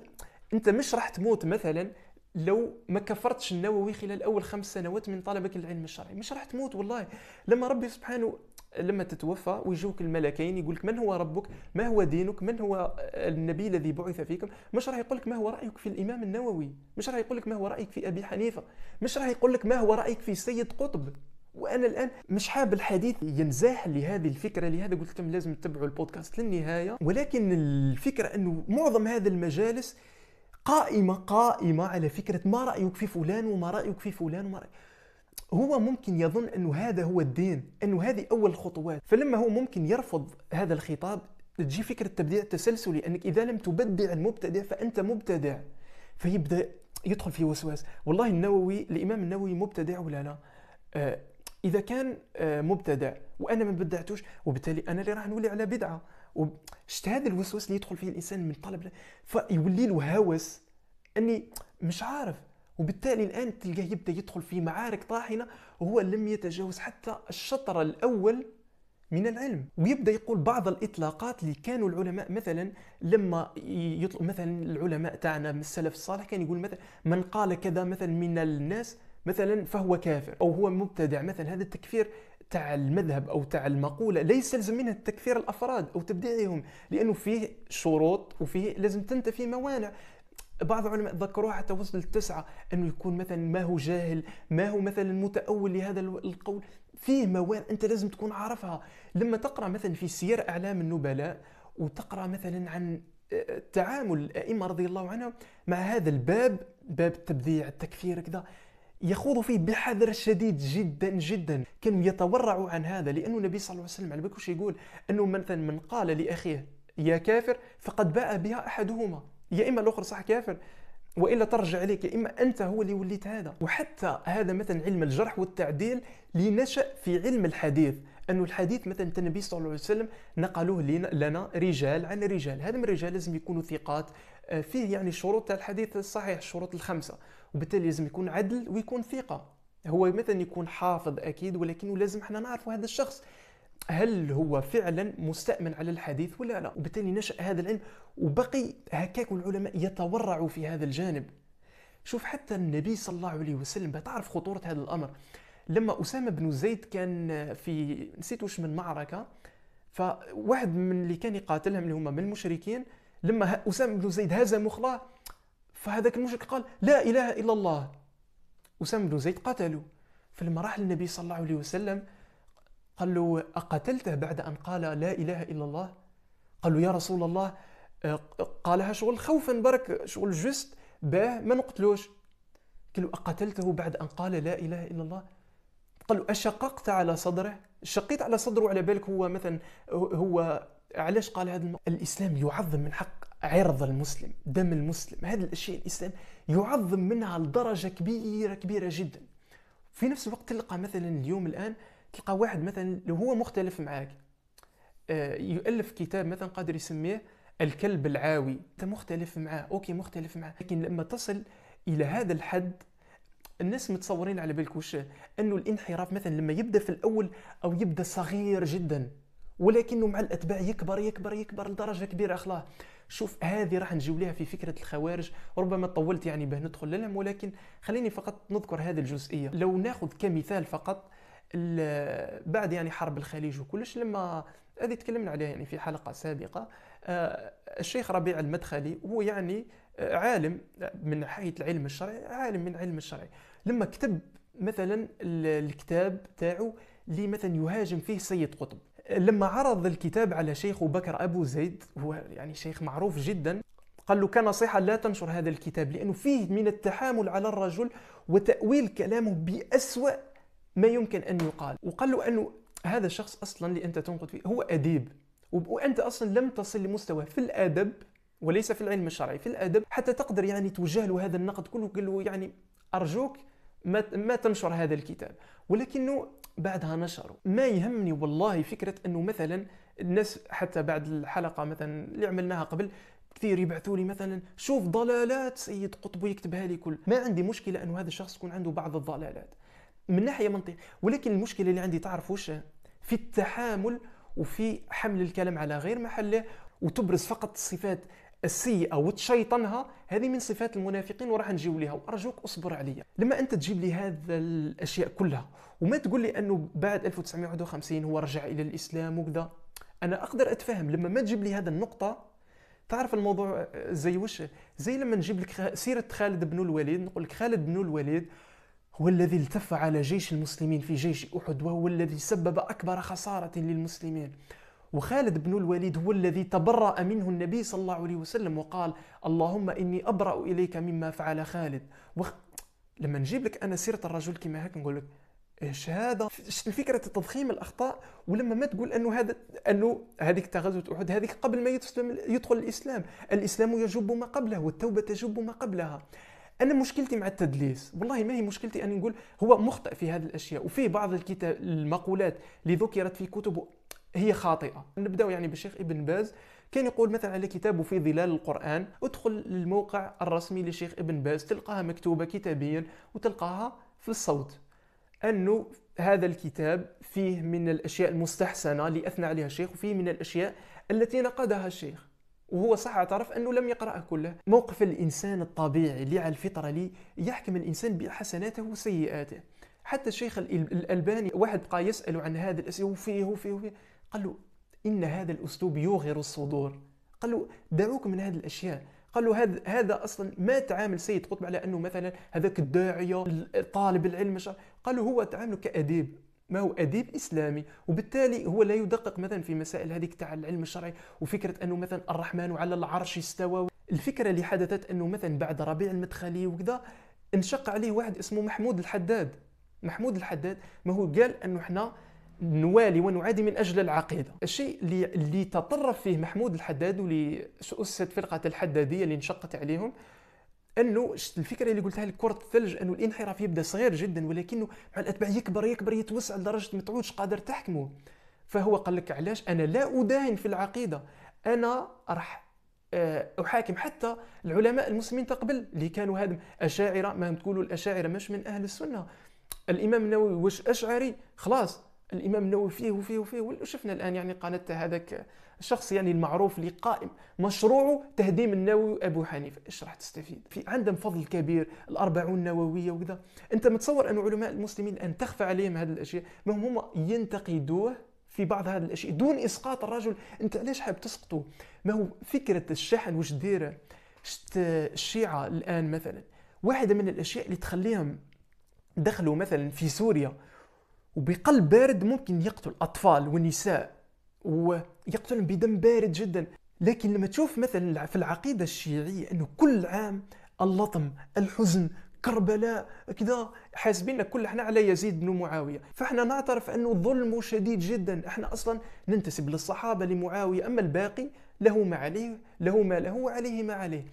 انت مش راح تموت مثلا لو ما كفرتش النووي خلال اول خمس سنوات من طلبك العلم الشرعي مش راح تموت والله لما ربي سبحانه لما تتوفى ويجوك الملكين يقول لك من هو ربك ما هو دينك من هو النبي الذي بعث فيكم مش راح يقول لك ما هو رايك في الامام النووي مش راح يقول لك ما هو رايك في ابي حنيفه مش راح يقول لك ما هو رايك في سيد قطب وانا الان مش حاب الحديث ينزاح لهذه الفكره لهذا قلت لكم لازم تتبعوا البودكاست للنهايه ولكن الفكره انه معظم هذه المجالس قائمه قائمه على فكره ما رايك في فلان وما رايك في فلان وما رأيك هو ممكن يظن أنه هذا هو الدين أنه هذه أول الخطوات فلما هو ممكن يرفض هذا الخطاب تجي فكرة التبديع التسلسلي أنك إذا لم تبدع المبتدع فأنت مبتدع فيبدأ يدخل في وسواس والله النووي الإمام النووي مبتدع ولا لا آه إذا كان آه، مبتدع وأنا ما بدعتوش وبالتالي أنا اللي راح نولي على بدعة وشت هذا الوسواس اللي يدخل فيه الإنسان من طلب فيولي له هوس أني مش عارف وبالتالي الان تلقاه يبدا يدخل في معارك طاحنه وهو لم يتجاوز حتى الشطر الاول من العلم ويبدا يقول بعض الاطلاقات اللي كانوا العلماء مثلا لما يطلق مثلا العلماء تاعنا من السلف الصالح كان يقول مثلا من قال كذا مثلا من الناس مثلا فهو كافر او هو مبتدع مثلا هذا التكفير تاع المذهب او تاع المقوله ليس لازم منها تكفير الافراد او تبديعهم لانه فيه شروط وفيه لازم تنتفي موانع بعض العلماء ذكروها حتى وصل التسعة أنه يكون مثلا ما هو جاهل ما هو مثلا متأول لهذا القول فيه موال أنت لازم تكون عارفها لما تقرأ مثلا في سير أعلام النبلاء وتقرأ مثلا عن تعامل الأئمة رضي الله عنهم مع هذا الباب باب التبذيع التكفير كذا يخوض فيه بحذر شديد جدا جدا كانوا يتورعوا عن هذا لأن النبي صلى الله عليه وسلم على بالك يقول أنه مثلا من قال لأخيه يا كافر فقد باء بها أحدهما يا اما الاخر صح كافر والا ترجع عليك يا اما انت هو اللي وليت هذا وحتى هذا مثلا علم الجرح والتعديل لنشا في علم الحديث أن الحديث مثلا النبي صلى الله عليه وسلم نقلوه لنا رجال عن رجال هذا من الرجال لازم يكونوا ثقات آه، فيه يعني الشروط تاع الحديث الصحيح الشروط الخمسه وبالتالي لازم يكون عدل ويكون ثقه هو مثلا يكون حافظ اكيد ولكنه لازم احنا نعرفوا هذا الشخص هل هو فعلا مستأمن على الحديث ولا لا وبالتالي نشأ هذا العلم وبقي هكاك العلماء يتورعوا في هذا الجانب شوف حتى النبي صلى الله عليه وسلم بتعرف خطورة هذا الأمر لما أسامة بن زيد كان في نسيت واش من معركة فواحد من اللي كان يقاتلهم اللي هما من المشركين لما أسامة بن زيد هز مخلاه فهذاك المشرك قال لا إله إلا الله أسامة بن زيد قتله فلما راح للنبي صلى الله عليه وسلم قال له أقتلته بعد أن قال لا إله إلا الله قال له يا رسول الله آه، قالها شغل خوفا برك شغل جست باه ما نقتلوش قال له أقتلته بعد أن قال لا إله إلا الله قال له أشققت على صدره شقيت على صدره وعلى بالك هو مثلا هو علاش قال هذا الم... الإسلام يعظم من حق عرض المسلم دم المسلم هذه الأشياء الإسلام يعظم منها لدرجة كبيرة كبيرة جدا في نفس الوقت تلقى مثلا اليوم الآن تلقى واحد مثلا لو هو مختلف معاك آه، يؤلف كتاب مثلا قادر يسميه الكلب العاوي انت مختلف معاه اوكي مختلف معاه لكن لما تصل الى هذا الحد الناس متصورين على بالك وش انه الانحراف مثلا لما يبدا في الاول او يبدا صغير جدا ولكنه مع الاتباع يكبر يكبر يكبر لدرجه كبيره خلاص شوف هذه راح نجيو لها في فكره الخوارج ربما طولت يعني به ندخل لهم ولكن خليني فقط نذكر هذه الجزئيه لو ناخذ كمثال فقط بعد يعني حرب الخليج وكلش لما هذه تكلمنا عليها يعني في حلقه سابقه آه، الشيخ ربيع المدخلي هو يعني آه، عالم آه، من حيث العلم الشرعي عالم من علم الشرعي لما كتب مثلا الكتاب تاعو اللي مثلا يهاجم فيه سيد قطب لما عرض الكتاب على شيخ بكر ابو زيد هو يعني شيخ معروف جدا قال له كنصيحة لا تنشر هذا الكتاب لأنه فيه من التحامل على الرجل وتأويل كلامه بأسوأ ما يمكن أن يقال وقال له أنه هذا الشخص أصلا اللي أنت تنقد فيه هو أديب وأنت أصلا لم تصل لمستوى في الأدب وليس في العلم الشرعي في الأدب حتى تقدر يعني توجه له هذا النقد كله قال له يعني أرجوك ما ما تنشر هذا الكتاب ولكنه بعدها نشره ما يهمني والله فكرة أنه مثلا الناس حتى بعد الحلقة مثلا اللي عملناها قبل كثير يبعثوا لي مثلا شوف ضلالات سيد قطب يكتبها لي كل ما عندي مشكلة أنه هذا الشخص يكون عنده بعض الضلالات من ناحيه منطقيه ولكن المشكله اللي عندي تعرف وش في التحامل وفي حمل الكلام على غير محله وتبرز فقط الصفات السيئه وتشيطنها هذه من صفات المنافقين وراح نجيو لها وارجوك اصبر عليا لما انت تجيب لي هذا الاشياء كلها وما تقول لي انه بعد 1951 هو رجع الى الاسلام وكذا انا اقدر اتفهم لما ما تجيب لي هذا النقطه تعرف الموضوع زي وش زي لما نجيب لك سيره خالد بن الوليد نقول لك خالد بن الوليد هو الذي التف على جيش المسلمين في جيش أحد وهو الذي سبب أكبر خسارة للمسلمين وخالد بن الوليد هو الذي تبرأ منه النبي صلى الله عليه وسلم وقال اللهم إني أبرأ إليك مما فعل خالد وخ... لما نجيب لك أنا سيرة الرجل كما هكا نقول لك ايش هذا فكره تضخيم الاخطاء ولما ما تقول انه هذا انه هذيك غزوه احد هذيك قبل ما يدخل الاسلام الاسلام يجب ما قبله والتوبه تجب ما قبلها انا مشكلتي مع التدليس والله ما هي مشكلتي اني نقول هو مخطئ في هذه الاشياء وفيه بعض الكتاب المقولات اللي ذكرت في كتبه هي خاطئه نبداو يعني بالشيخ ابن باز كان يقول مثلا على كتابه في ظلال القرآن ادخل للموقع الرسمي للشيخ ابن باز تلقاها مكتوبة كتابيا وتلقاها في الصوت أنه هذا الكتاب فيه من الأشياء المستحسنة اللي أثنى عليها الشيخ وفيه من الأشياء التي نقدها الشيخ وهو صح اعترف انه لم يقراه كله موقف الانسان الطبيعي اللي على الفطره لي يحكم الانسان بحسناته وسيئاته حتى الشيخ الالباني واحد بقى يسال عن هذا الاسئله وفيه وفيه وفيه قال له ان هذا الاسلوب يوغر الصدور قال له دعوك من هذه الاشياء قال له هذا هذا اصلا ما تعامل سيد قطب على انه مثلا هذاك الداعيه طالب العلم قال له هو تعامله كاديب ما هو اديب اسلامي وبالتالي هو لا يدقق مثلا في مسائل هذيك تاع العلم الشرعي وفكره انه مثلا الرحمن على العرش استوى الفكره اللي حدثت انه مثلا بعد ربيع المدخلي وكذا انشق عليه واحد اسمه محمود الحداد محمود الحداد ما هو قال انه احنا نوالي ونعادي من اجل العقيده الشيء اللي اللي تطرف فيه محمود الحداد واللي اسست فرقه الحداديه اللي انشقت عليهم انه الفكره اللي قلتها لك كره الثلج انه الانحراف يبدا صغير جدا ولكنه مع الاتباع يكبر يكبر يتوسع لدرجه ما تعودش قادر تحكمه فهو قال لك علاش انا لا اداهن في العقيده انا راح آه، احاكم حتى العلماء المسلمين تقبل اللي كانوا هادم اشاعره ما تقولوا الاشاعره مش من اهل السنه الامام النووي واش اشعري خلاص الامام النووي فيه وفيه وفيه وشفنا الان يعني قناه هذاك الشخص يعني المعروف اللي قائم مشروعه تهديم النووي ابو حنيفه ايش راح تستفيد في عندهم فضل كبير الاربعون النوويه وكذا انت متصور ان علماء المسلمين الان تخفى عليهم هذه الاشياء ما هم ينتقدوه في بعض هذه الاشياء دون اسقاط الرجل انت ليش حاب تسقطه ما هو فكره الشحن واش دايره الشيعه الان مثلا واحده من الاشياء اللي تخليهم دخلوا مثلا في سوريا وبقلب بارد ممكن يقتل اطفال ونساء و يقتلون بدم بارد جدا لكن لما تشوف مثلا في العقيدة الشيعية أنه كل عام اللطم الحزن كربلاء كذا حاسبين كل احنا على يزيد بن معاويه فاحنا نعترف انه ظلم شديد جدا احنا اصلا ننتسب للصحابه لمعاويه اما الباقي له ما عليه له ما له وعليه ما عليه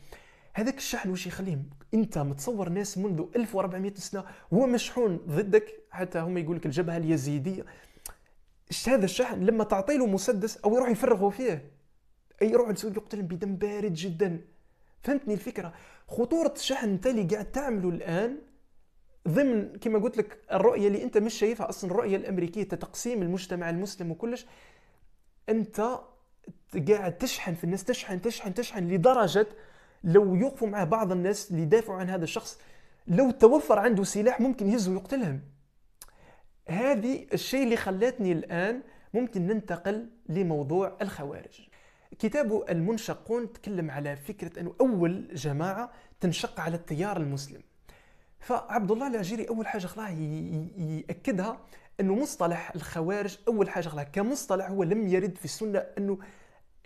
هذاك الشحن واش يخليهم انت متصور ناس منذ 1400 سنه هو مشحون ضدك حتى هم يقول لك الجبهه اليزيديه هذا الشحن لما تعطي له مسدس او يروح يفرغوا فيه اي يروح لسوق يقتل بدم بارد جدا فهمتني الفكره خطوره الشحن انت اللي قاعد تعمله الان ضمن كما قلت لك الرؤيه اللي انت مش شايفها اصلا الرؤيه الامريكيه تقسيم المجتمع المسلم وكلش انت قاعد تشحن في الناس تشحن تشحن تشحن لدرجه لو يوقفوا معاه بعض الناس اللي يدافعوا عن هذا الشخص لو توفر عنده سلاح ممكن يهزه ويقتلهم هذه الشيء اللي خلاتني الآن ممكن ننتقل لموضوع الخوارج كتابه المنشقون تكلم على فكرة أنه أول جماعة تنشق على التيار المسلم فعبد الله العجيري أول حاجة خلاه يأكدها أنه مصطلح الخوارج أول حاجة خلاه كمصطلح هو لم يرد في السنة أنه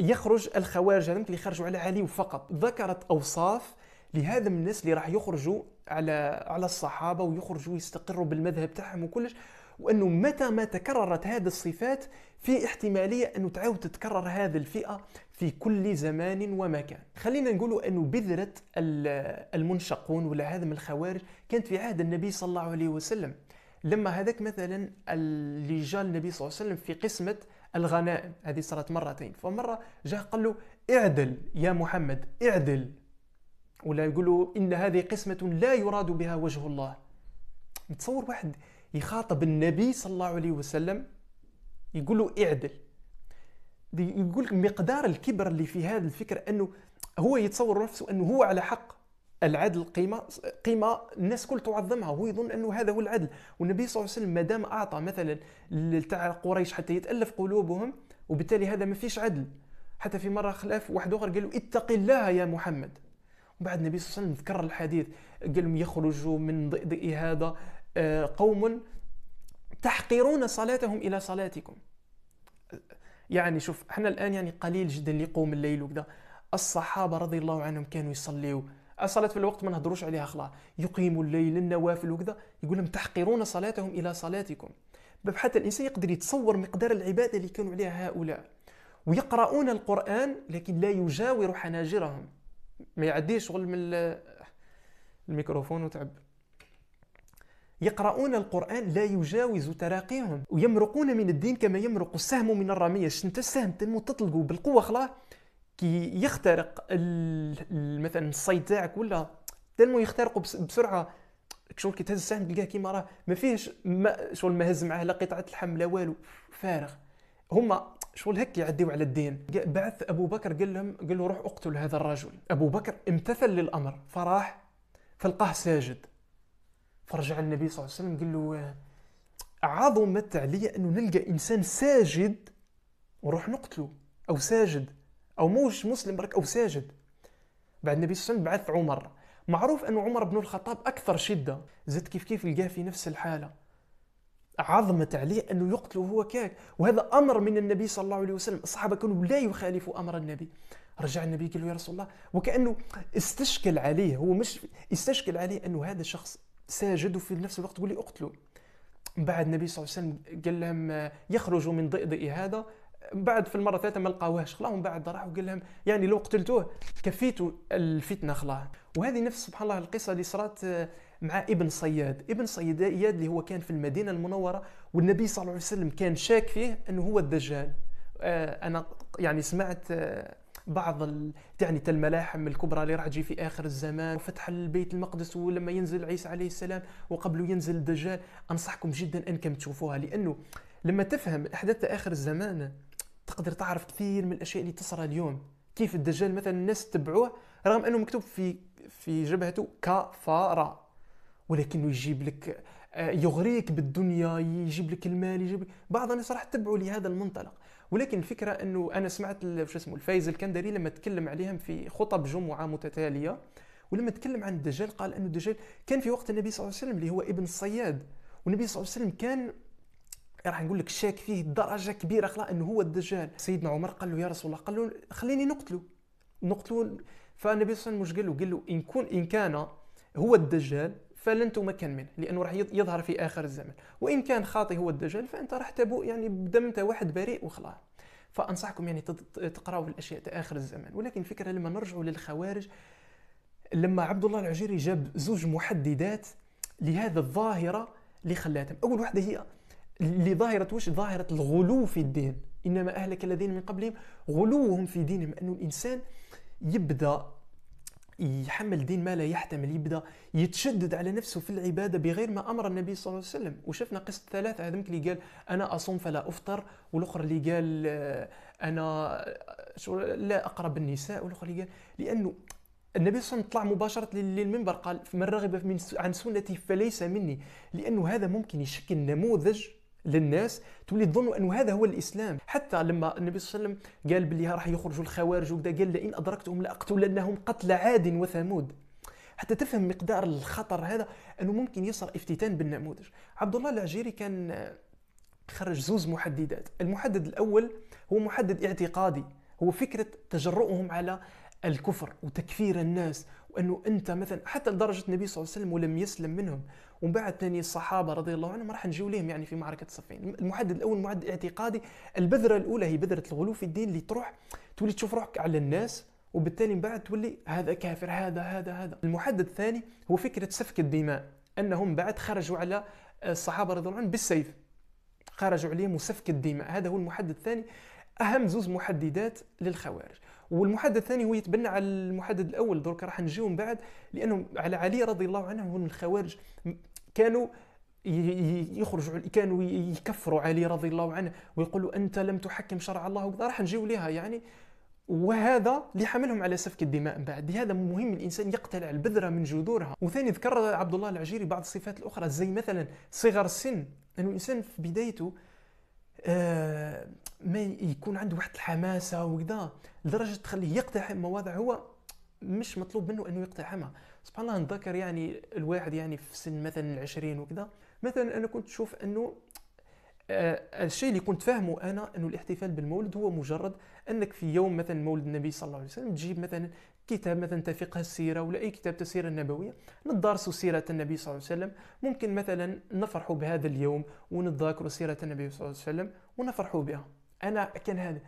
يخرج الخوارج هذوك اللي يعني خرجوا على علي فقط ذكرت أوصاف لهذا من الناس اللي راح يخرجوا على على الصحابه ويخرجوا يستقروا بالمذهب تاعهم وكلش وانه متى ما تكررت هذه الصفات في احتماليه انه تعاود تتكرر هذه الفئه في كل زمان ومكان خلينا نقولوا انه بذره المنشقون ولا هذا من الخوارج كانت في عهد النبي صلى الله عليه وسلم لما هذاك مثلا اللي جاء النبي صلى الله عليه وسلم في قسمه الغنائم هذه صارت مرتين فمره جاء قال له اعدل يا محمد اعدل ولا يقولوا ان هذه قسمه لا يراد بها وجه الله تصور واحد يخاطب النبي صلى الله عليه وسلم يقول له اعدل يقول لك مقدار الكبر اللي في هذا الفكر انه هو يتصور نفسه انه هو على حق العدل قيمه قيمه الناس كل تعظمها هو يظن انه هذا هو العدل والنبي صلى الله عليه وسلم ما دام اعطى مثلا تاع قريش حتى يتالف قلوبهم وبالتالي هذا ما فيش عدل حتى في مره خلاف واحد اخر قال له اتق الله يا محمد وبعد النبي صلى الله عليه وسلم ذكر الحديث قال لهم يخرجوا من ضئضئ هذا آه، قوم تحقرون صلاتهم الى صلاتكم يعني شوف احنا الان يعني قليل جدا اللي يقوم الليل وكذا الصحابه رضي الله عنهم كانوا يصليوا الصلاة في الوقت ما نهضروش عليها خلاص يقيموا الليل النوافل وكذا يقول لهم تحقرون صلاتهم الى صلاتكم باب حتى الانسان يقدر يتصور مقدار العباده اللي كانوا عليها هؤلاء ويقرؤون القران لكن لا يجاور حناجرهم ما يعديش شغل من الميكروفون وتعب يقرؤون القرآن لا يجاوز تراقيهم ويمرقون من الدين كما يمرق السهم من الرمية انت السهم تنمو تطلقو بالقوة خلاه كي يخترق مثلا الصيد تاعك ولا تنمو يخترقوا بسرعة شغل كي تهز السهم تلقاه كيما راه ما فيهش ما شغل ما هز معاه لا قطعة لحم لا والو فارغ هما شغل هكا يعديو على الدين بعث ابو بكر قال لهم قال له روح اقتل هذا الرجل ابو بكر امتثل للامر فراح فلقاه ساجد فرجع النبي صلى الله عليه وسلم قال له عظمت علي أنه نلقى إنسان ساجد ونروح نقتله أو ساجد أو موش مسلم برك أو ساجد بعد النبي صلى الله عليه وسلم بعث عمر معروف أن عمر بن الخطاب أكثر شدة زاد كيف كيف لقاه في نفس الحالة عظمت عليه أنه يقتله هو كاك وهذا أمر من النبي صلى الله عليه وسلم الصحابة كانوا لا يخالفوا أمر النبي رجع النبي قال له يا رسول الله وكأنه استشكل عليه هو مش استشكل عليه أنه هذا الشخص ساجد وفي نفس الوقت تقول لي اقتلوا من بعد النبي صلى الله عليه وسلم قال لهم آه، يخرجوا من ضئضئ هذا من بعد في المره الثالثه ما لقاوهش خلاص من بعد راح وقال لهم يعني لو قتلتوه كفيتوا الفتنه خلاص وهذه نفس سبحان الله القصه اللي صارت آه، مع ابن صياد ابن صياد اللي هو كان في المدينه المنوره والنبي صلى الله عليه وسلم كان شاك فيه انه هو الدجال آه، انا يعني سمعت بعض ال... تعني الملاحم الكبرى اللي راح تجي في اخر الزمان وفتح البيت المقدس ولما ينزل عيسى عليه السلام وقبله ينزل الدجال انصحكم جدا انكم تشوفوها لانه لما تفهم احداث اخر الزمان تقدر تعرف كثير من الاشياء اللي تصرى اليوم كيف الدجال مثلا الناس تبعوه رغم انه مكتوب في في جبهته كفاره ولكنه يجيب لك آه، يغريك بالدنيا يجيب لك المال يجيب لك بعض الناس راح تتبعوا لهذا المنطلق ولكن الفكره انه انا سمعت شو اسمه الفايز الكندري لما تكلم عليهم في خطب جمعه متتاليه ولما تكلم عن الدجال قال انه الدجال كان في وقت النبي صلى الله عليه وسلم اللي هو ابن الصياد والنبي صلى الله عليه وسلم كان راح نقول لك شاك فيه درجه كبيره خلاص انه هو الدجال سيدنا عمر قال له يا رسول الله قال له خليني نقتله نقتله فالنبي صلى الله عليه وسلم قال له قال له ان كون ان كان هو الدجال فلن تمكن منه لانه راح يظهر في اخر الزمن وان كان خاطي هو الدجال فانت راح تبوء يعني بدم واحد بريء وخلاص فانصحكم يعني تقراوا الاشياء تاع اخر الزمن ولكن الفكره لما نرجعوا للخوارج لما عبد الله العجيري جاب زوج محددات لهذا الظاهره اللي خلاتهم اول واحده هي لظاهرة وش ظاهره الغلو في الدين انما اهلك الذين من قبلهم غلوهم في دينهم انه الانسان يبدا يحمل دين ما لا يحتمل يبدا يتشدد على نفسه في العباده بغير ما امر النبي صلى الله عليه وسلم وشفنا قصه ثلاثه هذاك اللي قال انا اصوم فلا افطر والاخر اللي قال انا لا اقرب النساء والاخر اللي قال لانه النبي صلى الله عليه وسلم طلع مباشرة للمنبر قال من رغب من عن سنتي فليس مني لأنه هذا ممكن يشكل نموذج للناس تولي تظن انه هذا هو الاسلام حتى لما النبي صلى الله عليه وسلم قال باللي راح يخرجوا الخوارج وكذا قال لئن ادركتهم لاقتلنهم قتل عاد وثمود حتى تفهم مقدار الخطر هذا انه ممكن يصير افتتان بالنموذج عبد الله العجيري كان خرج زوز محددات المحدد الاول هو محدد اعتقادي هو فكره تجرؤهم على الكفر وتكفير الناس وانه انت مثلا حتى لدرجه النبي صلى الله عليه وسلم ولم يسلم منهم ومن بعد ثاني الصحابه رضي الله عنهم راح نجيو لهم يعني في معركه صفين المحدد الاول معد اعتقادي البذره الاولى هي بذره الغلو في الدين اللي تروح تولي تشوف روحك على الناس وبالتالي من بعد تولي هذا كافر هذا هذا هذا المحدد الثاني هو فكره سفك الدماء انهم بعد خرجوا على آه، الصحابه رضي الله عنهم بالسيف خرجوا عليهم وسفك الدماء هذا هو المحدد الثاني اهم زوز محددات للخوارج والمحدد الثاني هو يتبنى على المحدد الاول درك راح نجيو من بعد لانه على علي رضي الله عنه من الخوارج كانوا يخرجوا كانوا يكفروا علي رضي الله عنه ويقولوا انت لم تحكم شرع الله وكذا راح نجيو ليها يعني وهذا اللي حملهم على سفك الدماء من بعد لهذا مهم الانسان يقتلع البذره من جذورها وثاني ذكر عبد الله العجيري بعض الصفات الاخرى زي مثلا صغر السن انه الانسان في بدايته آه، ما يكون عنده واحد الحماسه وكذا لدرجه تخليه يقتحم مواضع هو مش مطلوب منه انه يقتحمها سبحان الله نذكر يعني الواحد يعني في سن مثلا العشرين وكذا مثلا انا كنت نشوف انه آه الشيء اللي كنت فاهمه انا انه الاحتفال بالمولد هو مجرد انك في يوم مثلا مولد النبي صلى الله عليه وسلم تجيب مثلا كتاب مثلا تفقه السيره ولا اي كتاب تسير النبويه ندرس سيره النبي صلى الله عليه وسلم ممكن مثلا نفرح بهذا اليوم ونتذاكر سيره النبي صلى الله عليه وسلم ونفرح بها انا كان هذا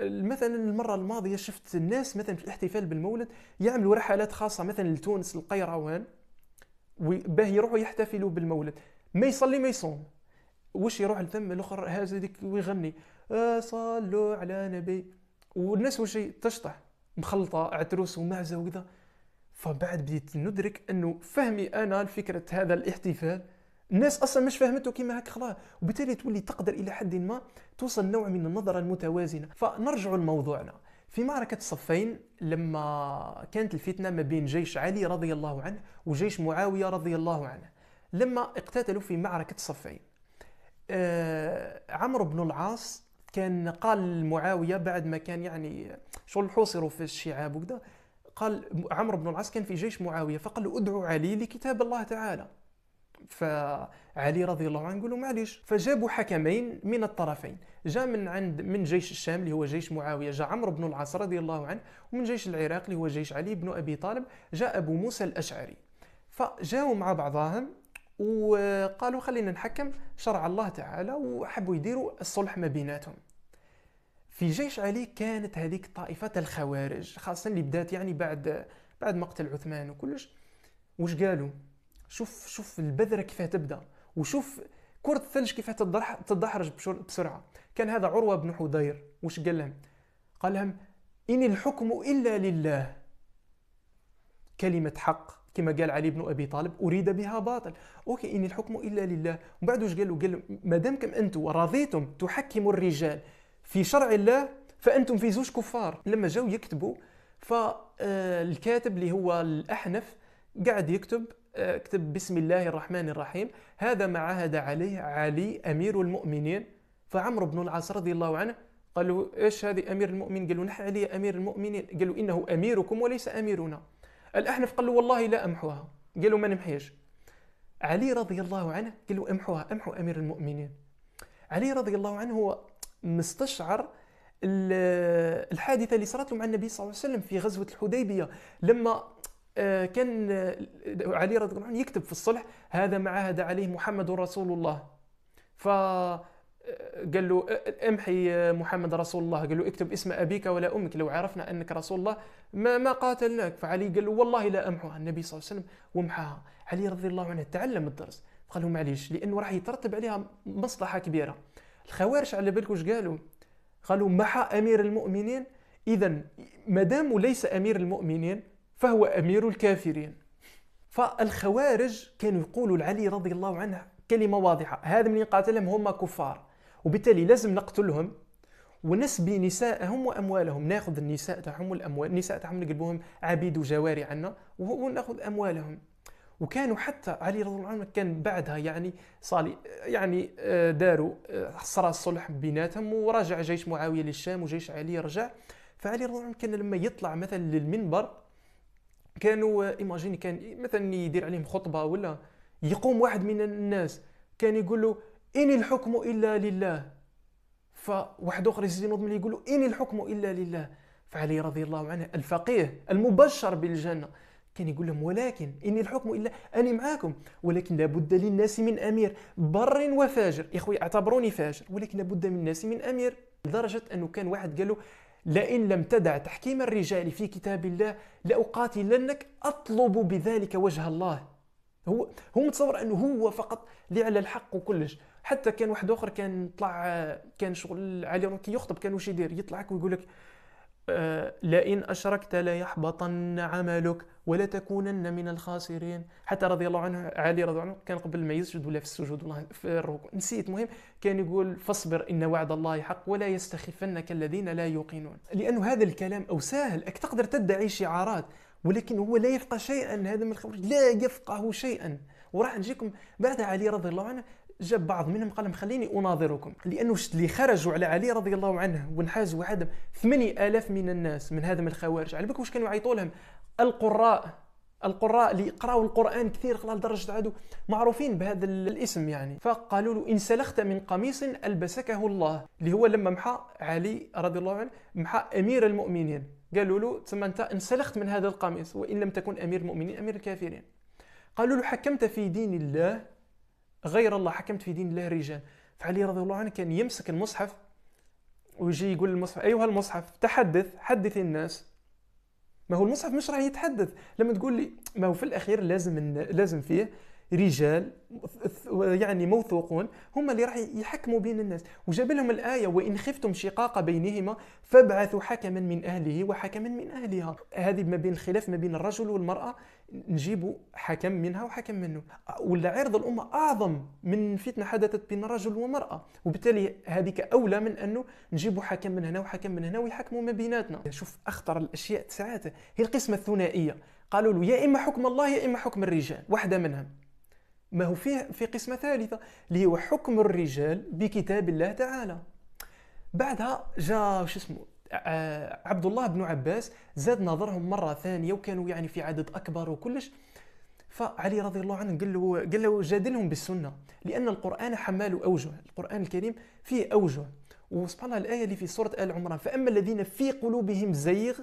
مثلا المره الماضيه شفت الناس مثلا في الاحتفال بالمولد يعملوا رحلات خاصه مثلا لتونس القيروان باه يروحوا يحتفلوا بالمولد ما يصلي ما يصوم واش يروح لثم الاخر هاز هذيك ويغني آه، صلوا على نبي والناس وشي تشطح مخلطه عتروس ومعزه وكذا فبعد بديت ندرك انه فهمي انا لفكره هذا الاحتفال الناس اصلا مش فهمته كيما هكا خلاص وبالتالي تولي تقدر الى حد ما توصل نوع من النظره المتوازنه فنرجع لموضوعنا في معركة صفين لما كانت الفتنة ما بين جيش علي رضي الله عنه وجيش معاوية رضي الله عنه لما اقتتلوا في معركة صفين آه، عمرو بن العاص كان قال لمعاوية بعد ما كان يعني شغل حوصروا في الشعاب وكذا قال عمرو بن العاص كان في جيش معاوية فقال له ادعو علي لكتاب الله تعالى فعلي رضي الله عنه قال له معليش فجابوا حكمين من الطرفين جاء من عند من جيش الشام اللي هو جيش معاويه جاء عمرو بن العاص رضي الله عنه ومن جيش العراق اللي هو جيش علي بن ابي طالب جاء ابو موسى الاشعري فجاءوا مع بعضهم وقالوا خلينا نحكم شرع الله تعالى وحبوا يديروا الصلح ما بيناتهم في جيش علي كانت هذيك طائفة الخوارج خاصة اللي بدات يعني بعد بعد مقتل عثمان وكلش وش قالوا شوف شوف البذره كيف تبدا وشوف كرة الثلج كيف تدحرج بسرعة كان هذا عروة بن حضير وش قال لهم قال لهم إن الحكم إلا لله كلمة حق كما قال علي بن ابي طالب اريد بها باطل اوكي ان الحكم الا لله ومن بعد واش قال له قال له ما دامكم انتم رضيتم تحكموا الرجال في شرع الله فانتم في زوج كفار لما جاوا يكتبوا فالكاتب آه، اللي هو الاحنف قاعد يكتب اكتب بسم الله الرحمن الرحيم هذا ما عهد عليه علي أمير المؤمنين فعمرو بن العاص رضي الله عنه قال له ايش هذه امير المؤمنين قال له نحن علي امير المؤمنين قال له انه اميركم وليس اميرنا الاحنف قال له والله لا امحوها قال له ما نمحيش علي رضي الله عنه قال له امحوها امحو امير المؤمنين علي رضي الله عنه هو مستشعر الحادثه اللي صارت له مع النبي صلى الله عليه وسلم في غزوه الحديبيه لما آه، كان آه، علي رضي الله عنه يكتب في الصلح هذا ما عهد عليه محمد رسول الله ف آه، قال له امحي محمد رسول الله قال له اكتب اسم ابيك ولا امك لو عرفنا انك رسول الله ما ما قاتلناك فعلي قال له والله لا امحوها النبي صلى الله عليه وسلم ومحاها علي رضي الله عنه تعلم الدرس قال له معليش لانه راح يترتب عليها مصلحه كبيره الخوارج على بالك واش قالوا قالوا محى امير المؤمنين اذا ما دام ليس امير المؤمنين فهو أمير الكافرين فالخوارج كانوا يقولوا لعلي رضي الله عنه كلمة واضحة هذا من قاتلهم هم كفار وبالتالي لازم نقتلهم ونسبي نساءهم واموالهم ناخذ النساء تاعهم والاموال النساء تاعهم نقلبوهم عبيد وجواري عنا وناخذ اموالهم وكانوا حتى علي رضي الله عنه كان بعدها يعني صالي يعني آه، داروا آه، صرا الصلح بيناتهم ورجع جيش معاويه للشام وجيش علي رجع فعلي رضي الله عنه كان لما يطلع مثلا للمنبر كانوا ايماجيني كان مثلا يدير عليهم خطبه ولا يقوم واحد من الناس كان يقول له ان الحكم الا لله فواحد اخر يزيد ينوض يقول له ان الحكم الا لله فعلي رضي الله عنه الفقيه المبشر بالجنه كان يقول لهم ولكن ان الحكم الا اني معاكم ولكن لابد للناس من امير بر وفاجر يا اخوي اعتبروني فاجر ولكن لابد من الناس من امير لدرجه انه كان واحد قال له لئن لم تدع تحكيم الرجال في كتاب الله لأقاتلنك أطلب بذلك وجه الله هو هو متصور انه هو فقط اللي على الحق وكلش حتى كان واحد اخر كان طلع كان شغل علي كي يخطب كان واش يدير يطلعك ويقول لك آه، لئن أشركت ليحبطن عملك ولا تكونن من الخاسرين حتى رضي الله عنه علي رضي الله عنه كان قبل ما يسجد ولا في السجود والله في الركوع نسيت المهم كان يقول فاصبر ان وعد الله حق ولا يستخفنك الذين لا يوقنون لانه هذا الكلام او سهل تقدر تدعي شعارات ولكن هو لا يفقه شيئا هذا من الخبر لا يفقه شيئا وراح نجيكم بعد علي رضي الله عنه جاب بعض منهم قال لهم خليني اناظركم لانه اللي خرجوا على علي رضي الله عنه وانحازوا وعدم 8000 من الناس من هذا من الخوارج على بالك واش كانوا يعيطوا لهم القراء القراء اللي يقراوا القران كثير خلال درجه عدو معروفين بهذا الاسم يعني فقالوا له ان سلخت من قميص البسكه الله اللي هو لما محى علي رضي الله عنه محى امير المؤمنين قالوا له تسمى انت انسلخت من هذا القميص وان لم تكن امير المؤمنين امير الكافرين قالوا له حكمت في دين الله غير الله حكمت في دين الله رجال فعلي رضي الله عنه كان يمسك المصحف ويجي يقول للمصحف ايها المصحف تحدث حدث الناس ما هو المصحف مش راح يتحدث لما تقول لي ما هو في الاخير لازم لازم فيه رجال يعني موثوقون هم اللي راح يحكموا بين الناس وجاب لهم الآية وإن خفتم شقاق بينهما فابعثوا حكما من أهله وحكما من أهلها هذه ما بين الخلاف ما بين الرجل والمرأة نجيبوا حكم منها وحكم منه ولا عرض الامه اعظم من فتنه حدثت بين رجل ومراه وبالتالي هذيك اولى من انه نجيبوا حكم من هنا وحكم من هنا ويحكموا ما بيناتنا شوف اخطر الاشياء ساعات هي القسمه الثنائيه قالوا له يا اما حكم الله يا اما حكم الرجال واحده منهم ما هو فيه في قسمه ثالثه اللي هو حكم الرجال بكتاب الله تعالى بعدها جاء شو اسمه آه، عبد الله بن عباس زاد نظرهم مره ثانيه وكانوا يعني في عدد اكبر وكلش فعلي رضي الله عنه قال له قال له جادلهم بالسنه لان القران حمال اوجه القران الكريم فيه اوجه وسبحان الله الايه اللي في سوره ال عمران فاما الذين في قلوبهم زيغ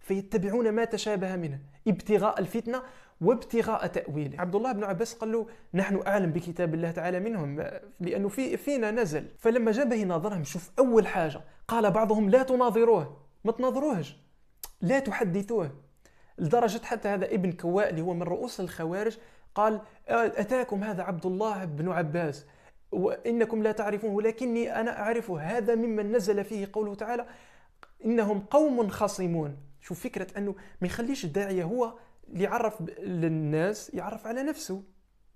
فيتبعون ما تشابه منه ابتغاء الفتنه وابتغاء تأويله عبد الله بن عباس قال له نحن أعلم بكتاب الله تعالى منهم لأنه في فينا نزل فلما جاء به ناظرهم شوف أول حاجة قال بعضهم لا تناظروه ما تناظروهش لا تحدثوه لدرجة حتى هذا ابن كواء اللي هو من رؤوس الخوارج قال أتاكم هذا عبد الله بن عباس وإنكم لا تعرفون ولكني أنا أعرفه هذا ممن نزل فيه قوله تعالى إنهم قوم خصمون شوف فكرة أنه ما يخليش الداعية هو اللي يعرف للناس يعرف على نفسه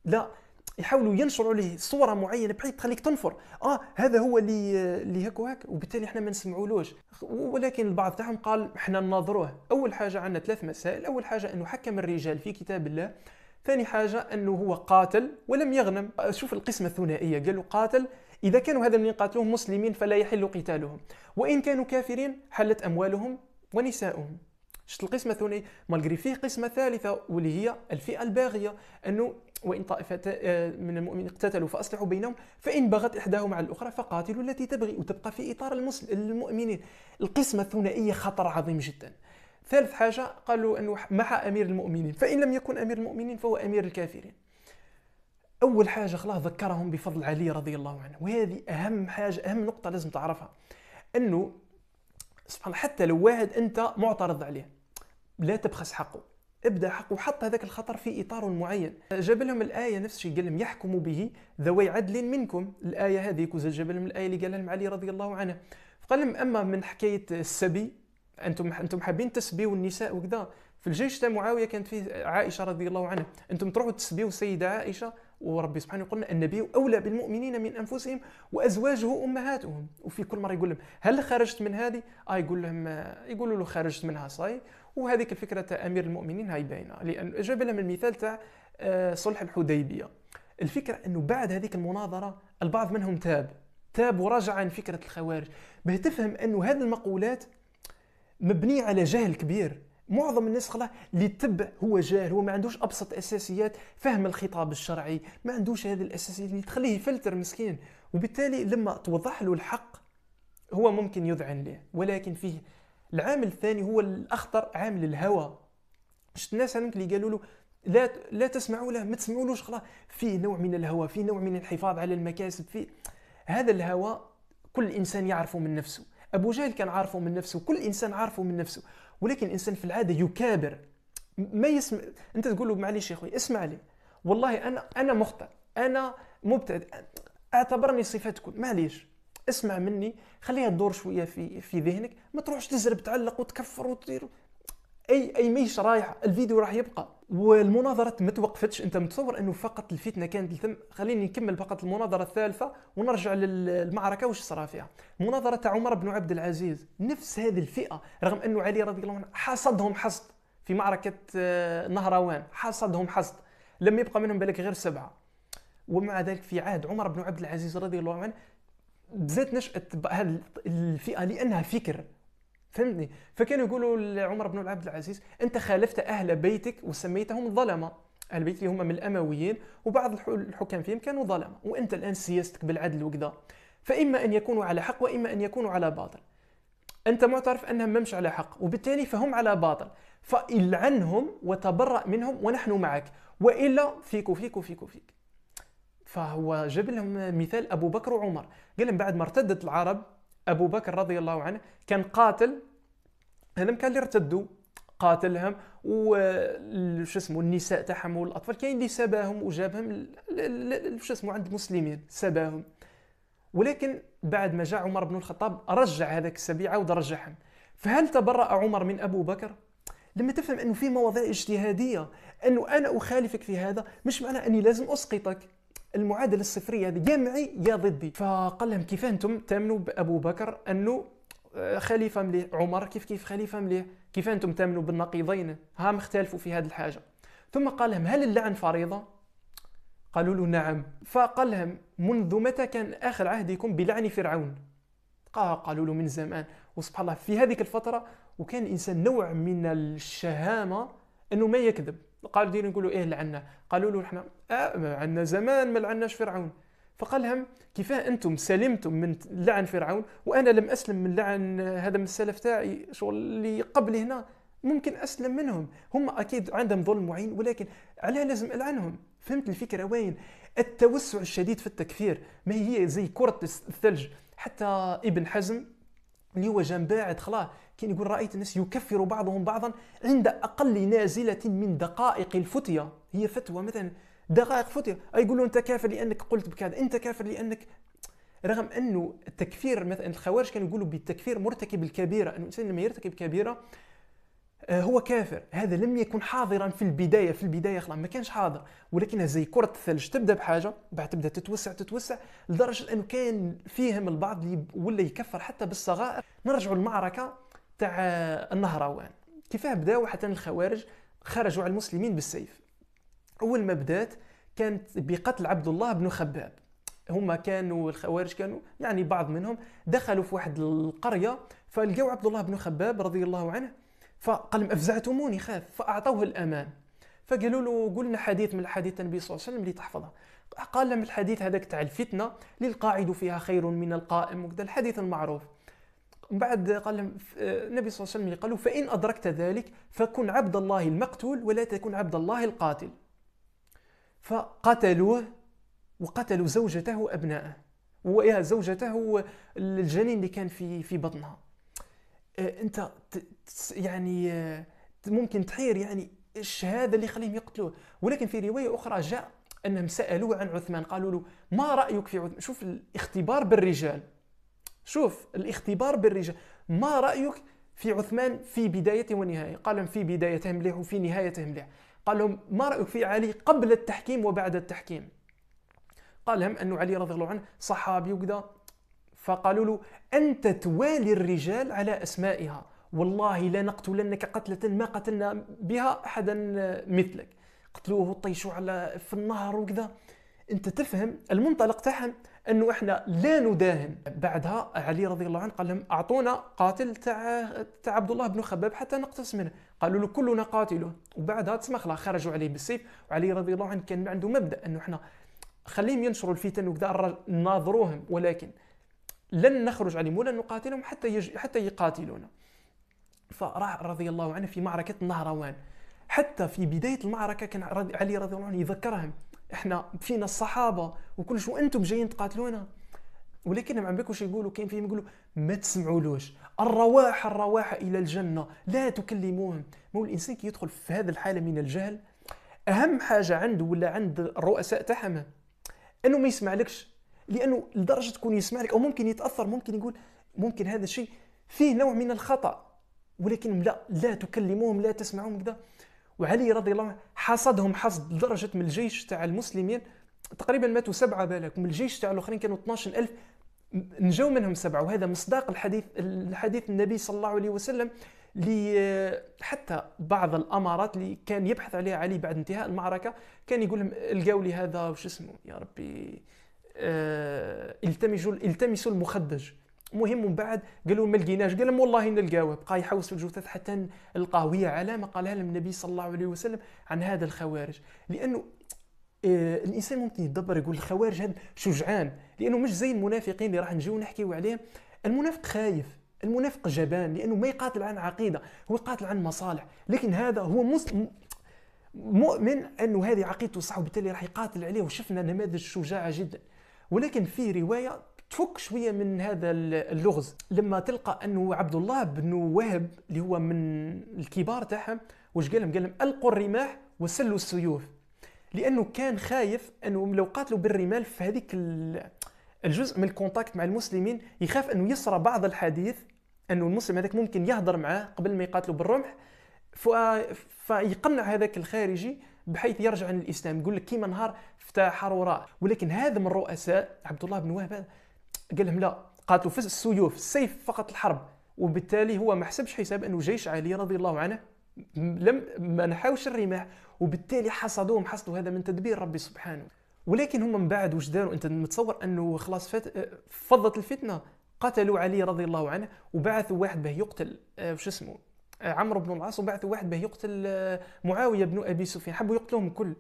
لا يحاولوا ينشروا عليه صوره معينه بحيث تخليك تنفر اه هذا هو اللي اللي هكا وهكا وبالتالي احنا ما نسمعولوش ولكن البعض تاعهم قال احنا نناظروه اول حاجه عندنا ثلاث مسائل اول حاجه انه حكم الرجال في كتاب الله ثاني حاجة أنه هو قاتل ولم يغنم شوف القسمة الثنائية قالوا قاتل إذا كانوا هذا من يقاتلوهم مسلمين فلا يحل قتالهم وإن كانوا كافرين حلت أموالهم ونساؤهم شفت القسمه الثنائي مالغري فيه قسمه ثالثه واللي هي الفئه الباغيه انه وان طائفة آه، من المؤمنين اقتتلوا فأصلحوا بينهم فإن بغت إحداهما على الأخرى فقاتلوا التي تبغي وتبقى في إطار المؤمنين القسمة الثنائية خطر عظيم جدا ثالث حاجة قالوا أنه مع أمير المؤمنين فإن لم يكن أمير المؤمنين فهو أمير الكافرين أول حاجة خلاص ذكرهم بفضل علي رضي الله عنه وهذه أهم حاجة أهم نقطة لازم تعرفها أنه سبحان حتى لو واحد أنت معترض عليه لا تبخس حقه ابدا حقه وحط هذاك الخطر في اطار معين جاب لهم الايه نفس الشيء قال لهم يحكم به ذوي عدل منكم الايه هذه كوزا جاب لهم الايه اللي قالها علي رضي الله عنه فقال لهم اما من حكايه السبي انتم انتم حابين تسبيوا النساء وكذا في الجيش تاع معاويه كانت فيه عائشه رضي الله عنها انتم تروحوا تسبيوا السيده عائشه وربي سبحانه يقول النبي اولى بالمؤمنين من انفسهم وازواجه امهاتهم وفي كل مره يقول لهم هل خرجت من هذه؟ اه يقول لهم يقولوا له خرجت منها صاي وهذيك الفكره تاع امير المؤمنين هاي باينه لان جاب لنا المثال تاع آه، صلح الحديبيه الفكره انه بعد هذيك المناظره البعض منهم تاب تاب ورجع عن فكره الخوارج باه تفهم انه هذه المقولات مبنيه على جهل كبير معظم الناس خلاص اللي تبع هو جاهل هو ما عندوش ابسط اساسيات فهم الخطاب الشرعي ما عندوش هذه الاساسيات اللي تخليه يفلتر مسكين وبالتالي لما توضح له الحق هو ممكن يذعن له ولكن فيه العامل الثاني هو الاخطر عامل الهوى شفت الناس اللي قالوا له لا لا تسمعوا له ما تسمعولوش خلاص فيه نوع من الهوى فيه نوع من الحفاظ على المكاسب فيه هذا الهوى كل انسان يعرفه من نفسه ابو جهل كان عارفه من نفسه كل انسان عارفه من نفسه ولكن الانسان في العاده يكابر ما يسمع انت تقول له معليش يا اخوي اسمع لي والله انا انا مخطئ انا مبتدئ اعتبرني صفاتكم معليش اسمع مني خليها تدور شويه في في ذهنك ما تروحش تزرب تعلق وتكفر وتدير اي اي ميش رايحه الفيديو راح يبقى والمناظره ما توقفتش انت متصور انه فقط الفتنه كانت لثم خليني نكمل فقط المناظره الثالثه ونرجع للمعركه وش صرا فيها مناظره تاع عمر بن عبد العزيز نفس هذه الفئه رغم انه علي رضي الله عنه حصدهم حصد في معركه آه، نهروان حصدهم حصد لم يبقى منهم بالك غير سبعه ومع ذلك في عهد عمر بن عبد العزيز رضي الله عنه بزيت نشأت هذه الفئه لانها فكر فهمتني فكانوا يقولوا لعمر بن عبد العزيز انت خالفت اهل بيتك وسميتهم ظلمه اهل بيتك اللي هما من الامويين وبعض الحكام فيهم كانوا ظلمه وانت الان سياستك بالعدل وكذا فاما ان يكونوا على حق واما ان يكونوا على باطل انت معترف انهم ممش على حق وبالتالي فهم على باطل فالعنهم وتبرأ منهم ونحن معك والا فيك وفيك وفيك وفيك فهو جاب لهم مثال ابو بكر وعمر قال لهم بعد ما ارتدت العرب ابو بكر رضي الله عنه كان قاتل هذم كان اللي ارتدوا قاتلهم وش اسمه النساء تاعهم والاطفال كاين اللي سباهم وجابهم شو اسمه عند المسلمين سباهم ولكن بعد ما جاء عمر بن الخطاب رجع هذاك السبيعه رجعهم فهل تبرأ عمر من ابو بكر؟ لما تفهم انه في مواضيع اجتهاديه انه انا اخالفك في هذا مش معنى اني لازم اسقطك المعادله الصفريه هذه يا معي يا ضدي فقال لهم كيف انتم تامنوا بابو بكر انه آه، خليفه مليح عمر كيف كيف خليفه مليح كيف انتم تامنوا بالنقيضين ها مختلفوا في هذه الحاجه ثم قال لهم هل اللعن فريضه قالوا له نعم فقال لهم منذ متى كان اخر عهدكم بلعن فرعون قالوا له من زمان وسبحان الله في هذه الفتره وكان الانسان نوع من الشهامه انه ما يكذب قال دير نقولوا ايه لعنا قالوا له احنا آه عندنا زمان ما لعناش فرعون فقال لهم كيفاه انتم سلمتم من لعن فرعون وانا لم اسلم من لعن هذا من السلف تاعي شغل اللي قبل هنا ممكن اسلم منهم هم اكيد عندهم ظلم معين ولكن علاه لازم العنهم فهمت الفكره وين التوسع الشديد في التكفير ما هي زي كره الثلج حتى ابن حزم اللي هو جنب باعد خلاص كان يقول رأيت الناس يكفر بعضهم بعضا عند أقل نازلة من دقائق الفتية هي فتوى مثلا دقائق فتية له أنت كافر لأنك قلت بكذا أنت كافر لأنك رغم أنه التكفير مثلا الخوارج كانوا يقولوا بالتكفير مرتكب الكبيرة أنه الإنسان لما يرتكب كبيرة آه، هو كافر هذا لم يكن حاضرا في البداية في البداية خلاص ما كانش حاضر ولكن زي كرة الثلج تبدأ بحاجة بعد تبدأ تتوسع تتوسع لدرجة أنه كان فيهم البعض اللي ولا يكفر حتى بالصغائر نرجع المعركة تاع النهروان كيفاه بداو حتى الخوارج خرجوا على المسلمين بالسيف اول ما بدات كانت بقتل عبد الله بن خباب هما كانوا الخوارج كانوا يعني بعض منهم دخلوا في واحد القريه فلقوا عبد الله بن خباب رضي الله عنه فقال افزعتموني خاف فاعطوه الامان فقالوا له قلنا حديث من الحديث النبي صلى الله عليه وسلم اللي تحفظه قال لهم الحديث هذاك تاع الفتنه للقاعد فيها خير من القائم وكذا الحديث المعروف من بعد قال آه، النبي صلى الله عليه وسلم قال فإن أدركت ذلك فكن عبد الله المقتول ولا تكن عبد الله القاتل فقتلوه وقتلوا زوجته وأبنائه زوجته الجنين اللي كان في في بطنها آه، انت يعني آه، ممكن تحير يعني ايش هذا اللي يخليهم يقتلوه ولكن في روايه اخرى جاء انهم سالوه عن عثمان قالوا له ما رايك في عثمان شوف الاختبار بالرجال شوف الاختبار بالرجال ما رايك في عثمان في بدايته ونهايته قال لهم في بدايته مليح وفي نهايته مليح قال لهم ما رايك في علي قبل التحكيم وبعد التحكيم قال لهم ان علي رضي الله عنه صحابي وكذا فقالوا له انت توالي الرجال على اسمائها والله لنقتلنك قتله ما قتلنا بها احدا مثلك قتلوه وطيشوا على في النهر وكذا انت تفهم المنطلق تاعهم انه احنا لا نداهن بعدها علي رضي الله عنه قال لهم اعطونا قاتل تاع تاع عبد الله بن خباب حتى نقتص منه قالوا له كلنا قاتله وبعدها تسمخلا خرجوا عليه بالسيف وعلي رضي الله عنه كان عنده مبدا انه احنا خليهم ينشروا الفتن وكذا ناظروهم ولكن لن نخرج عليهم ولن نقاتلهم حتى يج... حتى يقاتلونا فراح رضي الله عنه في معركه النهروان حتى في بدايه المعركه كان علي رضي الله عنه يذكرهم احنا فينا الصحابه وكل شو وانتم جايين تقاتلونا ولكن ما بالك واش يقولوا كاين فيهم يقولوا ما تسمعولوش الرواح الرواح الى الجنه لا تكلموهم مو الانسان كي يدخل في هذه الحاله من الجهل اهم حاجه عنده ولا عند الرؤساء تاعهم انه ما يسمعلكش لانه لدرجه تكون يسمع لك او ممكن يتاثر ممكن يقول ممكن هذا الشيء فيه نوع من الخطا ولكن لا لا تكلموهم لا تسمعوهم كذا وعلي رضي الله عنه حصدهم حصد لدرجه من الجيش تاع المسلمين تقريبا ماتوا سبعه بالك ومن الجيش تاع الاخرين كانوا 12000 نجاو منهم سبعه وهذا مصداق الحديث الحديث النبي صلى الله عليه وسلم لي حتى بعض الامارات اللي كان يبحث عليها علي بعد انتهاء المعركه كان يقول لهم القوا لي هذا وش اسمه يا ربي آه، التمسوا التمسوا المخدج المهم من بعد قالوا ما لقيناش قال لهم والله نلقاوه بقى يحوس في الجثث حتى نلقاه هي علامه قالها النبي صلى الله عليه وسلم عن هذا الخوارج لانه آه، الانسان ممكن يتدبر يقول الخوارج هذا شجعان لانه مش زي المنافقين اللي راح نجيو نحكيو عليهم المنافق خايف المنافق جبان لانه ما يقاتل عن عقيده هو يقاتل عن مصالح لكن هذا هو مسلم مؤمن انه هذه عقيدته صح وبالتالي راح يقاتل عليه وشفنا نماذج شجاعه جدا ولكن في روايه تفك شويه من هذا اللغز لما تلقى انه عبد الله بن وهب اللي هو من الكبار تاعهم واش قال لهم قال لهم القوا الرماح وسلوا السيوف لانه كان خايف انه لو قاتلوا بالرمال في هذيك الجزء من الكونتاكت مع المسلمين يخاف انه يسرى بعض الحديث انه المسلم هذاك ممكن يهضر معاه قبل ما يقاتلوا بالرمح فيقنع هذاك الخارجي بحيث يرجع للاسلام يقول لك كيما نهار فتح حروراء ولكن هذا من الرؤساء عبد الله بن وهب قال لهم لا قاتلوا في السيوف السيف فقط الحرب وبالتالي هو ما حسبش حساب انه جيش علي رضي الله عنه لم ما نحاوش الرماح وبالتالي حصدوهم حصدوا هذا من تدبير ربي سبحانه ولكن هم من بعد واش داروا انت متصور انه خلاص فات فضت الفتنه قتلوا علي رضي الله عنه وبعثوا واحد به يقتل آه، وش اسمه آه، عمرو بن العاص وبعثوا واحد به يقتل آه، معاويه بن ابي سفيان حبوا يقتلوهم الكل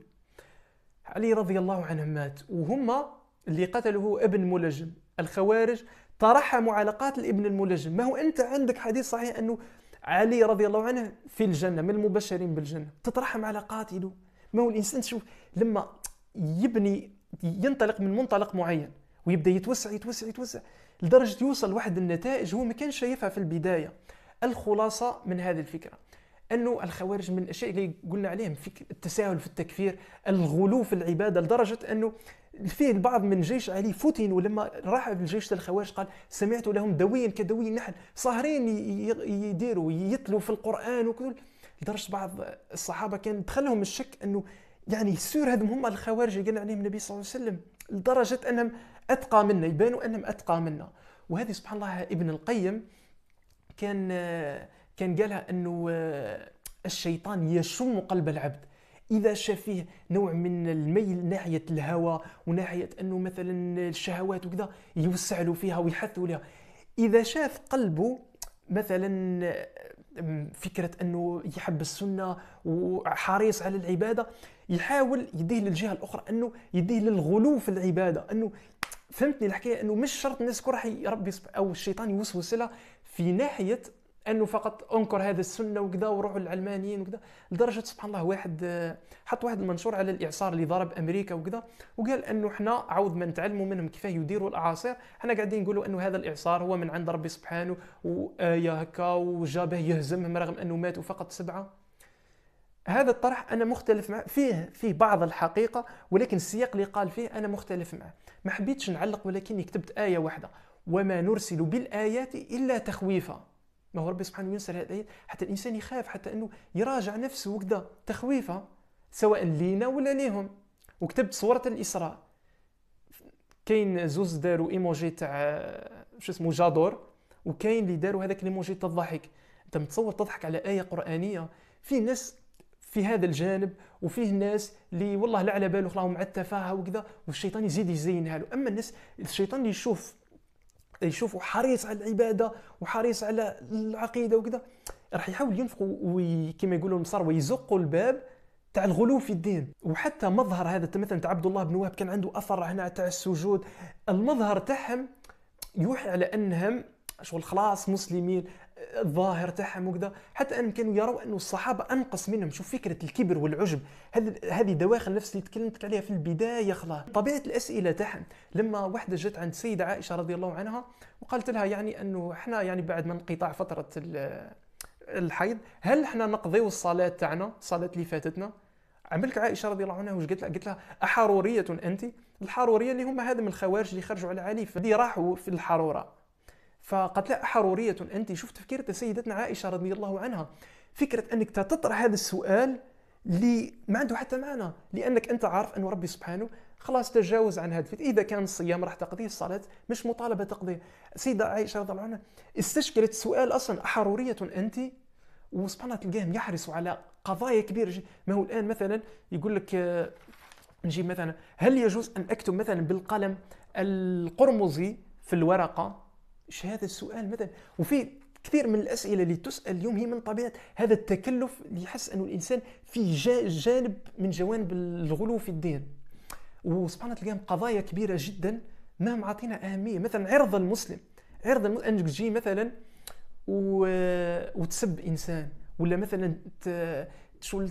علي رضي الله عنه مات وهم اللي قتله ابن ملجم الخوارج ترحموا على قاتل ابن الملجم ما هو أنت عندك حديث صحيح أنه علي رضي الله عنه في الجنة من المبشرين بالجنة تترحم على قاتله ما هو الإنسان شوف لما يبني ينطلق من منطلق معين ويبدا يتوسع يتوسع يتوسع لدرجه يوصل واحد النتائج هو ما كان شايفها في البدايه الخلاصه من هذه الفكره انه الخوارج من الاشياء اللي قلنا عليهم التساهل في التكفير الغلو في العباده لدرجه انه فيه البعض من جيش علي فتن ولما راح الجيش الخوارج قال سمعت لهم دويا كدوي نحن صاهرين يديروا يتلوا في القران وكل لدرجه بعض الصحابه كان دخلهم الشك انه يعني سور هذم هما الخوارج اللي قال عليهم النبي صلى الله عليه وسلم لدرجه انهم اتقى منا يبانوا انهم اتقى منا وهذه سبحان الله ابن القيم كان كان قالها انه آه، الشيطان يشم قلب العبد اذا شاف فيه نوع من الميل ناحيه الهوى وناحيه انه مثلا الشهوات وكذا يوسع له فيها ويحث لها اذا شاف قلبه مثلا فكرة أنه يحب السنة وحريص على العبادة يحاول يديه للجهة الأخرى أنه يديه للغلو في العبادة أنه فهمتني الحكايه انه مش شرط الناس كل راح ربي او الشيطان يوسوس له في ناحيه انه فقط انكر هذا السنه وكذا وروحوا للعلمانيين وكذا لدرجه سبحان الله واحد حط واحد المنشور على الاعصار اللي ضرب امريكا وكذا وقال انه حنا عوض ما نتعلموا منهم كيف يديروا الاعاصير حنا قاعدين نقولوا انه هذا الاعصار هو من عند ربي سبحانه ويا آه، هكا وجابه يهزمهم رغم انه ماتوا فقط سبعه هذا الطرح انا مختلف معه فيه فيه بعض الحقيقه ولكن السياق اللي قال فيه انا مختلف معه ما حبيتش نعلق ولكني كتبت ايه واحده وما نرسل بالايات الا تخويفا ما هو ربي سبحانه ينسى هذه الايات حتى الانسان يخاف حتى انه يراجع نفسه وكذا تخويفه سواء لينا ولا ليهم وكتبت صوره الاسراء كاين زوز داروا ايموجي تاع شو اسمه جادور وكاين اللي داروا هذاك الايموجي تاع الضحك انت متصور تضحك على ايه قرانيه في ناس في هذا الجانب وفيه ناس اللي والله لا على باله راهم مع التفاهه وكذا والشيطان يزيد يزينها له اما الناس الشيطان اللي يشوف يشوفوا حريص على العباده وحريص على العقيده وكذا راح يحاول ينفقوا كما يقولوا المصار ويزقوا الباب تاع الغلو في الدين وحتى مظهر هذا مثلا تاع عبد الله بن وهب كان عنده اثر هنا تاع السجود المظهر تاعهم يوحي على انهم شغل خلاص مسلمين الظاهر تاعهم وكذا حتى انهم كانوا يروا انه الصحابه انقص منهم شوف فكره الكبر والعجب هذه دواخل نفس اللي تكلمت عليها في البدايه خلاص طبيعه الاسئله تاعهم لما واحده جت عند السيده عائشه رضي الله عنها وقالت لها يعني انه احنا يعني بعد ما انقطاع فتره الحيض هل احنا نقضيو الصلاه تاعنا الصلاه اللي فاتتنا عملك عائشه رضي الله عنها واش قالت لها قالت لها احروريه انت الحروريه اللي هما من الخوارج اللي خرجوا على علي اللي راحوا في الحروره فقالت لا حرورية أنت شوف تفكيرة سيدتنا عائشة رضي الله عنها فكرة أنك تطرح هذا السؤال اللي ما عنده حتى معنى لأنك أنت عارف أن ربي سبحانه خلاص تجاوز عن هذا إذا كان الصيام راح تقضيه الصلاة مش مطالبة تقضيه السيدة عائشة رضي الله عنها استشكلت السؤال أصلا حرورية أنت وسبحان الله تلقاهم يحرصوا على قضايا كبيرة ما هو الآن مثلا يقول لك آه، نجيب مثلا هل يجوز أن أكتب مثلا بالقلم القرمزي في الورقة ايش هذا السؤال مثلا وفي كثير من الاسئله اللي تسال اليوم هي من طبيعه هذا التكلف اللي يحس انه الانسان في جانب من جوانب الغلو في الدين وسبحان الله تلقاهم قضايا كبيره جدا ما معطينا اهميه مثلا عرض المسلم عرض المسلم انك تجي مثلا و... وتسب انسان ولا مثلا ت... تشول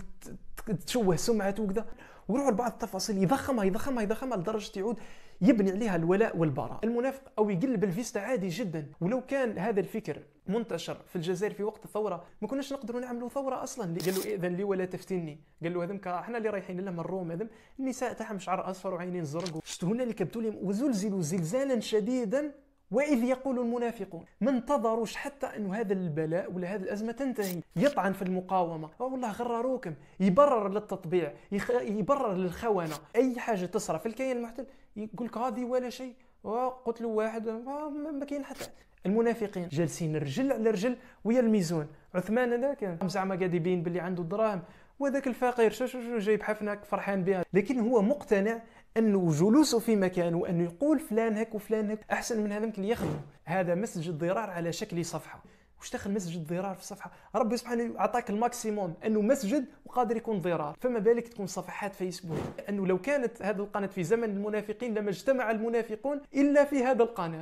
تشوه سمعته وكذا وروح لبعض التفاصيل يضخمها يضخمها يضخمها لدرجه يعود يبني عليها الولاء والبراء المنافق او يقلب الفيستا عادي جدا ولو كان هذا الفكر منتشر في الجزائر في وقت الثوره ما كناش نقدروا نعملوا ثوره اصلا قال له إيه، اذن لي ولا تفتني قال له هذم احنا اللي رايحين لهم الروم هذم النساء تاعهم شعر اصفر وعينين زرق شتونا اللي كبتوا لهم وزلزلوا زلزالا شديدا وإذ يقول المنافقون ما انتظروش حتى أن هذا البلاء ولا هذه الأزمة تنتهي يطعن في المقاومة أو والله غرروكم يبرر للتطبيع يخ... يبرر للخونة أي حاجة تصرف في الكيان المحتل يقول لك هذه ولا شيء قلت له واحد ما كاين حتى المنافقين جالسين رجل على رجل ويا الميزون عثمان هذاك زعما قاعد يبين باللي عنده الدراهم وذاك الفقير شو شو جايب حفنك فرحان بها لكن هو مقتنع انه جلوسه في مكان وانه يقول فلان هك وفلان هك احسن من هذاك اللي يخدم هذا مسج الضرار على شكل صفحه واش دخل مسجد ضرار في صفحه ربي سبحانه عطاك الماكسيموم انه مسجد وقادر يكون ضرار فما بالك تكون صفحات فيسبوك انه لو كانت هذه القناه في زمن المنافقين لما اجتمع المنافقون الا في هذا القناه